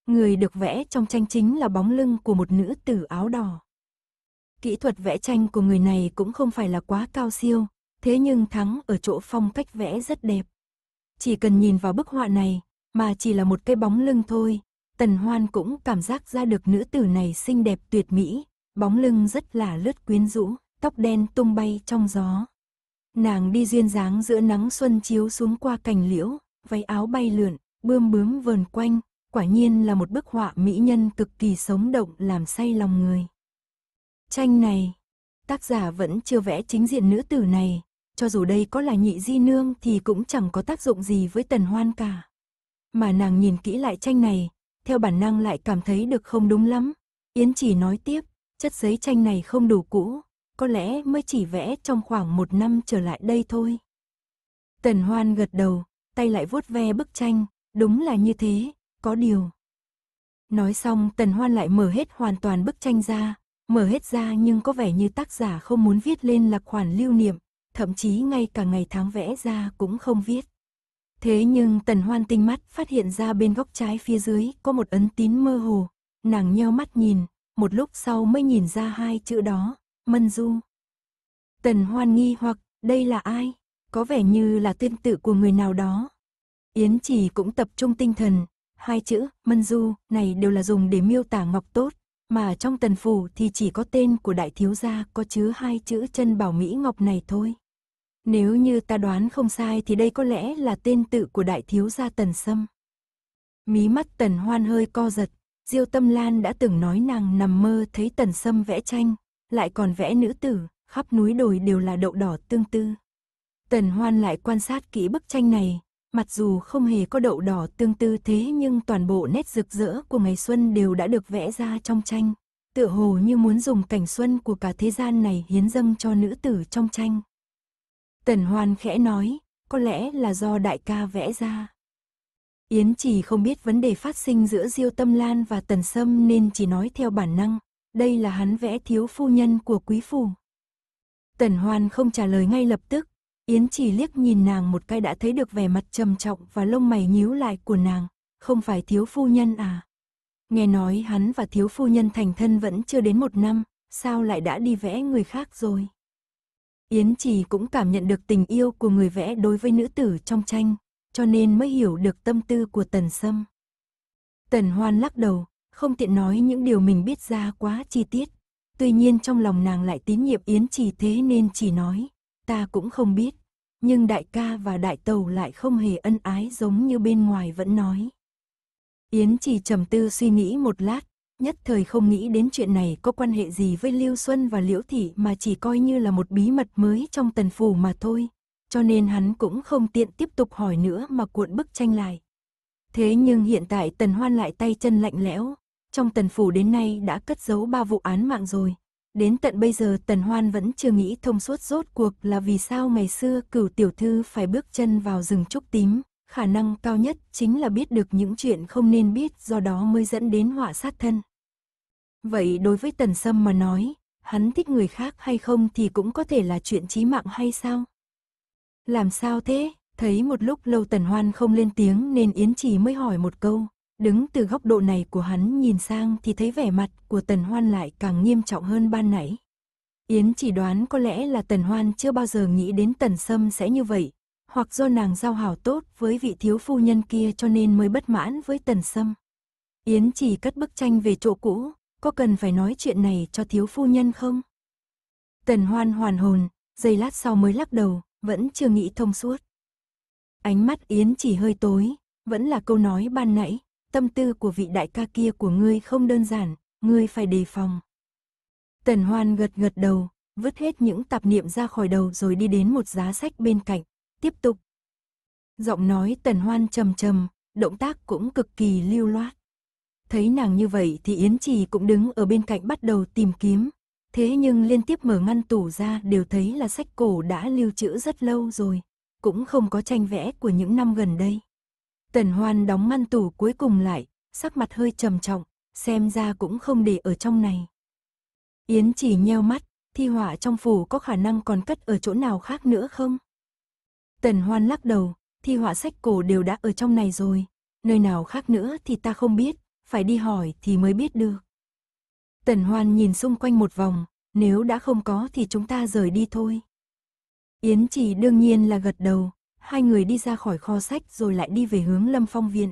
Người được vẽ trong tranh chính là bóng lưng của một nữ tử áo đỏ. Kỹ thuật vẽ tranh của người này cũng không phải là quá cao siêu, thế nhưng thắng ở chỗ phong cách vẽ rất đẹp. Chỉ cần nhìn vào bức họa này, mà chỉ là một cái bóng lưng thôi, Tần Hoan cũng cảm giác ra được nữ tử này xinh đẹp tuyệt mỹ, bóng lưng rất là lướt quyến rũ, tóc đen tung bay trong gió. Nàng đi duyên dáng giữa nắng xuân chiếu xuống qua cành liễu, váy áo bay lượn, bươm bướm vờn quanh, quả nhiên là một bức họa mỹ nhân cực kỳ sống động làm say lòng người. Tranh này, tác giả vẫn chưa vẽ chính diện nữ tử này, cho dù đây có là nhị di nương thì cũng chẳng có tác dụng gì với tần hoan cả. Mà nàng nhìn kỹ lại tranh này, theo bản năng lại cảm thấy được không đúng lắm. Yến chỉ nói tiếp, chất giấy tranh này không đủ cũ, có lẽ mới chỉ vẽ trong khoảng một năm trở lại đây thôi. Tần Hoan gật đầu, tay lại vuốt ve bức tranh, đúng là như thế, có điều. Nói xong Tần Hoan lại mở hết hoàn toàn bức tranh ra, mở hết ra nhưng có vẻ như tác giả không muốn viết lên là khoản lưu niệm, thậm chí ngay cả ngày tháng vẽ ra cũng không viết. Thế nhưng tần hoan tinh mắt phát hiện ra bên góc trái phía dưới có một ấn tín mơ hồ. Nàng nheo mắt nhìn, một lúc sau mới nhìn ra hai chữ đó, mân du. Tần hoan nghi hoặc đây là ai? Có vẻ như là tên tự của người nào đó. Yến chỉ cũng tập trung tinh thần, hai chữ mân du này đều là dùng để miêu tả ngọc tốt, mà trong tần phủ thì chỉ có tên của đại thiếu gia có chứa hai chữ chân bảo Mỹ Ngọc này thôi. Nếu như ta đoán không sai thì đây có lẽ là tên tự của đại thiếu gia Tần Sâm. Mí mắt Tần Hoan hơi co giật, Diêu Tâm Lan đã từng nói nàng nằm mơ thấy Tần Sâm vẽ tranh, lại còn vẽ nữ tử, khắp núi đồi đều là đậu đỏ tương tư. Tần Hoan lại quan sát kỹ bức tranh này, mặc dù không hề có đậu đỏ tương tư thế nhưng toàn bộ nét rực rỡ của ngày xuân đều đã được vẽ ra trong tranh, tựa hồ như muốn dùng cảnh xuân của cả thế gian này hiến dâng cho nữ tử trong tranh. Tần Hoan khẽ nói, có lẽ là do đại ca vẽ ra. Yến chỉ không biết vấn đề phát sinh giữa Diêu Tâm Lan và Tần Sâm nên chỉ nói theo bản năng, đây là hắn vẽ thiếu phu nhân của quý phủ. Tần Hoan không trả lời ngay lập tức, Yến chỉ liếc nhìn nàng một cái đã thấy được vẻ mặt trầm trọng và lông mày nhíu lại của nàng, không phải thiếu phu nhân à. Nghe nói hắn và thiếu phu nhân thành thân vẫn chưa đến một năm, sao lại đã đi vẽ người khác rồi. Yến Trì cũng cảm nhận được tình yêu của người vẽ đối với nữ tử trong tranh, cho nên mới hiểu được tâm tư của Tần Sâm. Tần Hoan lắc đầu, không tiện nói những điều mình biết ra quá chi tiết. Tuy nhiên trong lòng nàng lại tín nhiệm Yến Trì thế nên chỉ nói, ta cũng không biết. Nhưng đại ca và đại tàu lại không hề ân ái giống như bên ngoài vẫn nói. Yến Trì trầm tư suy nghĩ một lát, nhất thời không nghĩ đến chuyện này có quan hệ gì với Lưu Xuân và Liễu Thị mà chỉ coi như là một bí mật mới trong tần phủ mà thôi. Cho nên hắn cũng không tiện tiếp tục hỏi nữa mà cuộn bức tranh lại. Thế nhưng hiện tại tần hoan lại tay chân lạnh lẽo. Trong tần phủ đến nay đã cất giấu ba vụ án mạng rồi. Đến tận bây giờ tần hoan vẫn chưa nghĩ thông suốt rốt cuộc là vì sao ngày xưa cửu tiểu thư phải bước chân vào rừng trúc tím khả năng cao nhất chính là biết được những chuyện không nên biết do đó mới dẫn đến họa sát thân. Vậy đối với Tần Sâm mà nói, hắn thích người khác hay không thì cũng có thể là chuyện chí mạng hay sao? Làm sao thế? Thấy một lúc lâu Tần Hoan không lên tiếng nên Yến Trì mới hỏi một câu. Đứng từ góc độ này của hắn nhìn sang thì thấy vẻ mặt của Tần Hoan lại càng nghiêm trọng hơn ban nãy. Yến chỉ đoán có lẽ là Tần Hoan chưa bao giờ nghĩ đến Tần Sâm sẽ như vậy, hoặc do nàng giao hảo tốt với vị thiếu phu nhân kia cho nên mới bất mãn với Tần Sâm. Yến chỉ cất bức tranh về chỗ cũ, có cần phải nói chuyện này cho thiếu phu nhân không? Tần hoan hoàn hồn, giây lát sau mới lắc đầu, vẫn chưa nghĩ thông suốt. Ánh mắt Yến chỉ hơi tối, vẫn là câu nói ban nãy, tâm tư của vị đại ca kia của ngươi không đơn giản, ngươi phải đề phòng. Tần hoan gật gật đầu, vứt hết những tạp niệm ra khỏi đầu rồi đi đến một giá sách bên cạnh, tiếp tục. Giọng nói tần hoan trầm trầm, động tác cũng cực kỳ lưu loát. Thấy nàng như vậy thì Yến Trì cũng đứng ở bên cạnh bắt đầu tìm kiếm. Thế nhưng liên tiếp mở ngăn tủ ra đều thấy là sách cổ đã lưu trữ rất lâu rồi, cũng không có tranh vẽ của những năm gần đây. Tần Hoan đóng ngăn tủ cuối cùng lại, sắc mặt hơi trầm trọng, xem ra cũng không để ở trong này. Yến chỉ nheo mắt, thi họa trong phủ có khả năng còn cất ở chỗ nào khác nữa không? Tần Hoan lắc đầu, thi họa sách cổ đều đã ở trong này rồi, nơi nào khác nữa thì ta không biết, phải đi hỏi thì mới biết được. Tần Hoan nhìn xung quanh một vòng, nếu đã không có thì chúng ta rời đi thôi. Yến chỉ đương nhiên là gật đầu, hai người đi ra khỏi kho sách rồi lại đi về hướng lâm phong viện.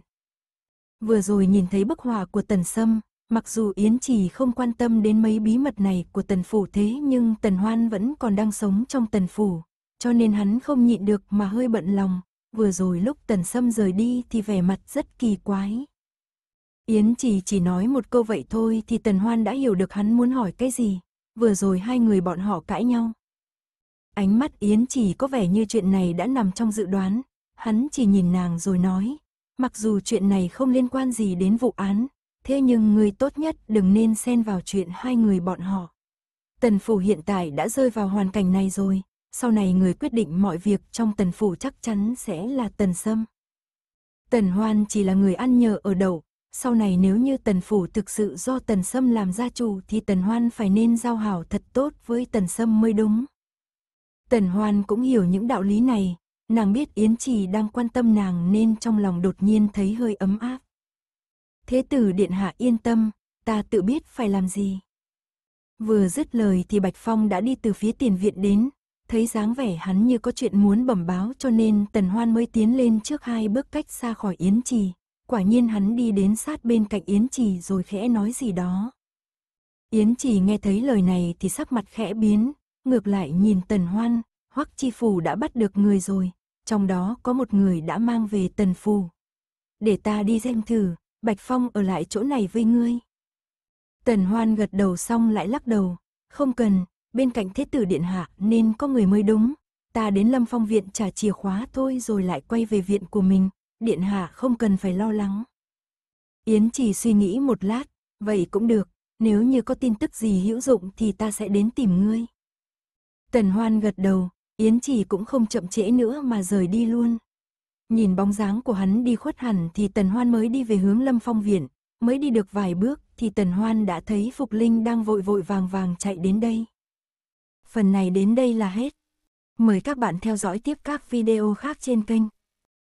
Vừa rồi nhìn thấy bức họa của Tần Sâm, mặc dù Yến chỉ không quan tâm đến mấy bí mật này của Tần Phủ thế nhưng Tần Hoan vẫn còn đang sống trong Tần Phủ, cho nên hắn không nhịn được mà hơi bận lòng. Vừa rồi lúc Tần Sâm rời đi thì vẻ mặt rất kỳ quái, Yến chỉ chỉ nói một câu vậy thôi thì Tần Hoan đã hiểu được hắn muốn hỏi cái gì. Vừa rồi hai người bọn họ cãi nhau. Ánh mắt Yến chỉ có vẻ như chuyện này đã nằm trong dự đoán. Hắn chỉ nhìn nàng rồi nói. Mặc dù chuyện này không liên quan gì đến vụ án, thế nhưng người tốt nhất đừng nên xen vào chuyện hai người bọn họ. Tần phủ hiện tại đã rơi vào hoàn cảnh này rồi, sau này người quyết định mọi việc trong tần phủ chắc chắn sẽ là tần sâm. Tần Hoan chỉ là người ăn nhờ ở đậu, sau này nếu như tần phủ thực sự do tần sâm làm gia chủ thì tần hoan phải nên giao hảo thật tốt với tần sâm mới đúng. Tần hoan cũng hiểu những đạo lý này, nàng biết Yến Trì đang quan tâm nàng nên trong lòng đột nhiên thấy hơi ấm áp. Thế tử điện hạ yên tâm, ta tự biết phải làm gì. Vừa dứt lời thì Bạch Phong đã đi từ phía tiền viện đến, thấy dáng vẻ hắn như có chuyện muốn bẩm báo cho nên Tần Hoan mới tiến lên trước hai bước cách xa khỏi Yến Trì quả nhiên hắn đi đến sát bên cạnh Yến Trì rồi khẽ nói gì đó. Yến Trì nghe thấy lời này thì sắc mặt khẽ biến, ngược lại nhìn Tần Hoan, Hoắc Chi Phủ đã bắt được người rồi, trong đó có một người đã mang về Tần phù. Để ta đi xem thử, Bạch Phong ở lại chỗ này với ngươi. Tần Hoan gật đầu xong lại lắc đầu, không cần, bên cạnh Thế Tử Điện Hạ nên có người mới đúng. Ta đến Lâm Phong Viện trả chìa khóa thôi rồi lại quay về viện của mình, điện hạ không cần phải lo lắng. Yến chỉ suy nghĩ một lát, vậy cũng được, nếu như có tin tức gì hữu dụng thì ta sẽ đến tìm ngươi. Tần Hoan gật đầu, Yến chỉ cũng không chậm trễ nữa mà rời đi luôn. Nhìn bóng dáng của hắn đi khuất hẳn thì Tần Hoan mới đi về hướng Lâm Phong Viện, mới đi được vài bước thì Tần Hoan đã thấy Phục Linh đang vội vội vàng vàng chạy đến đây. Phần này đến đây là hết. Mời các bạn theo dõi tiếp các video khác trên kênh.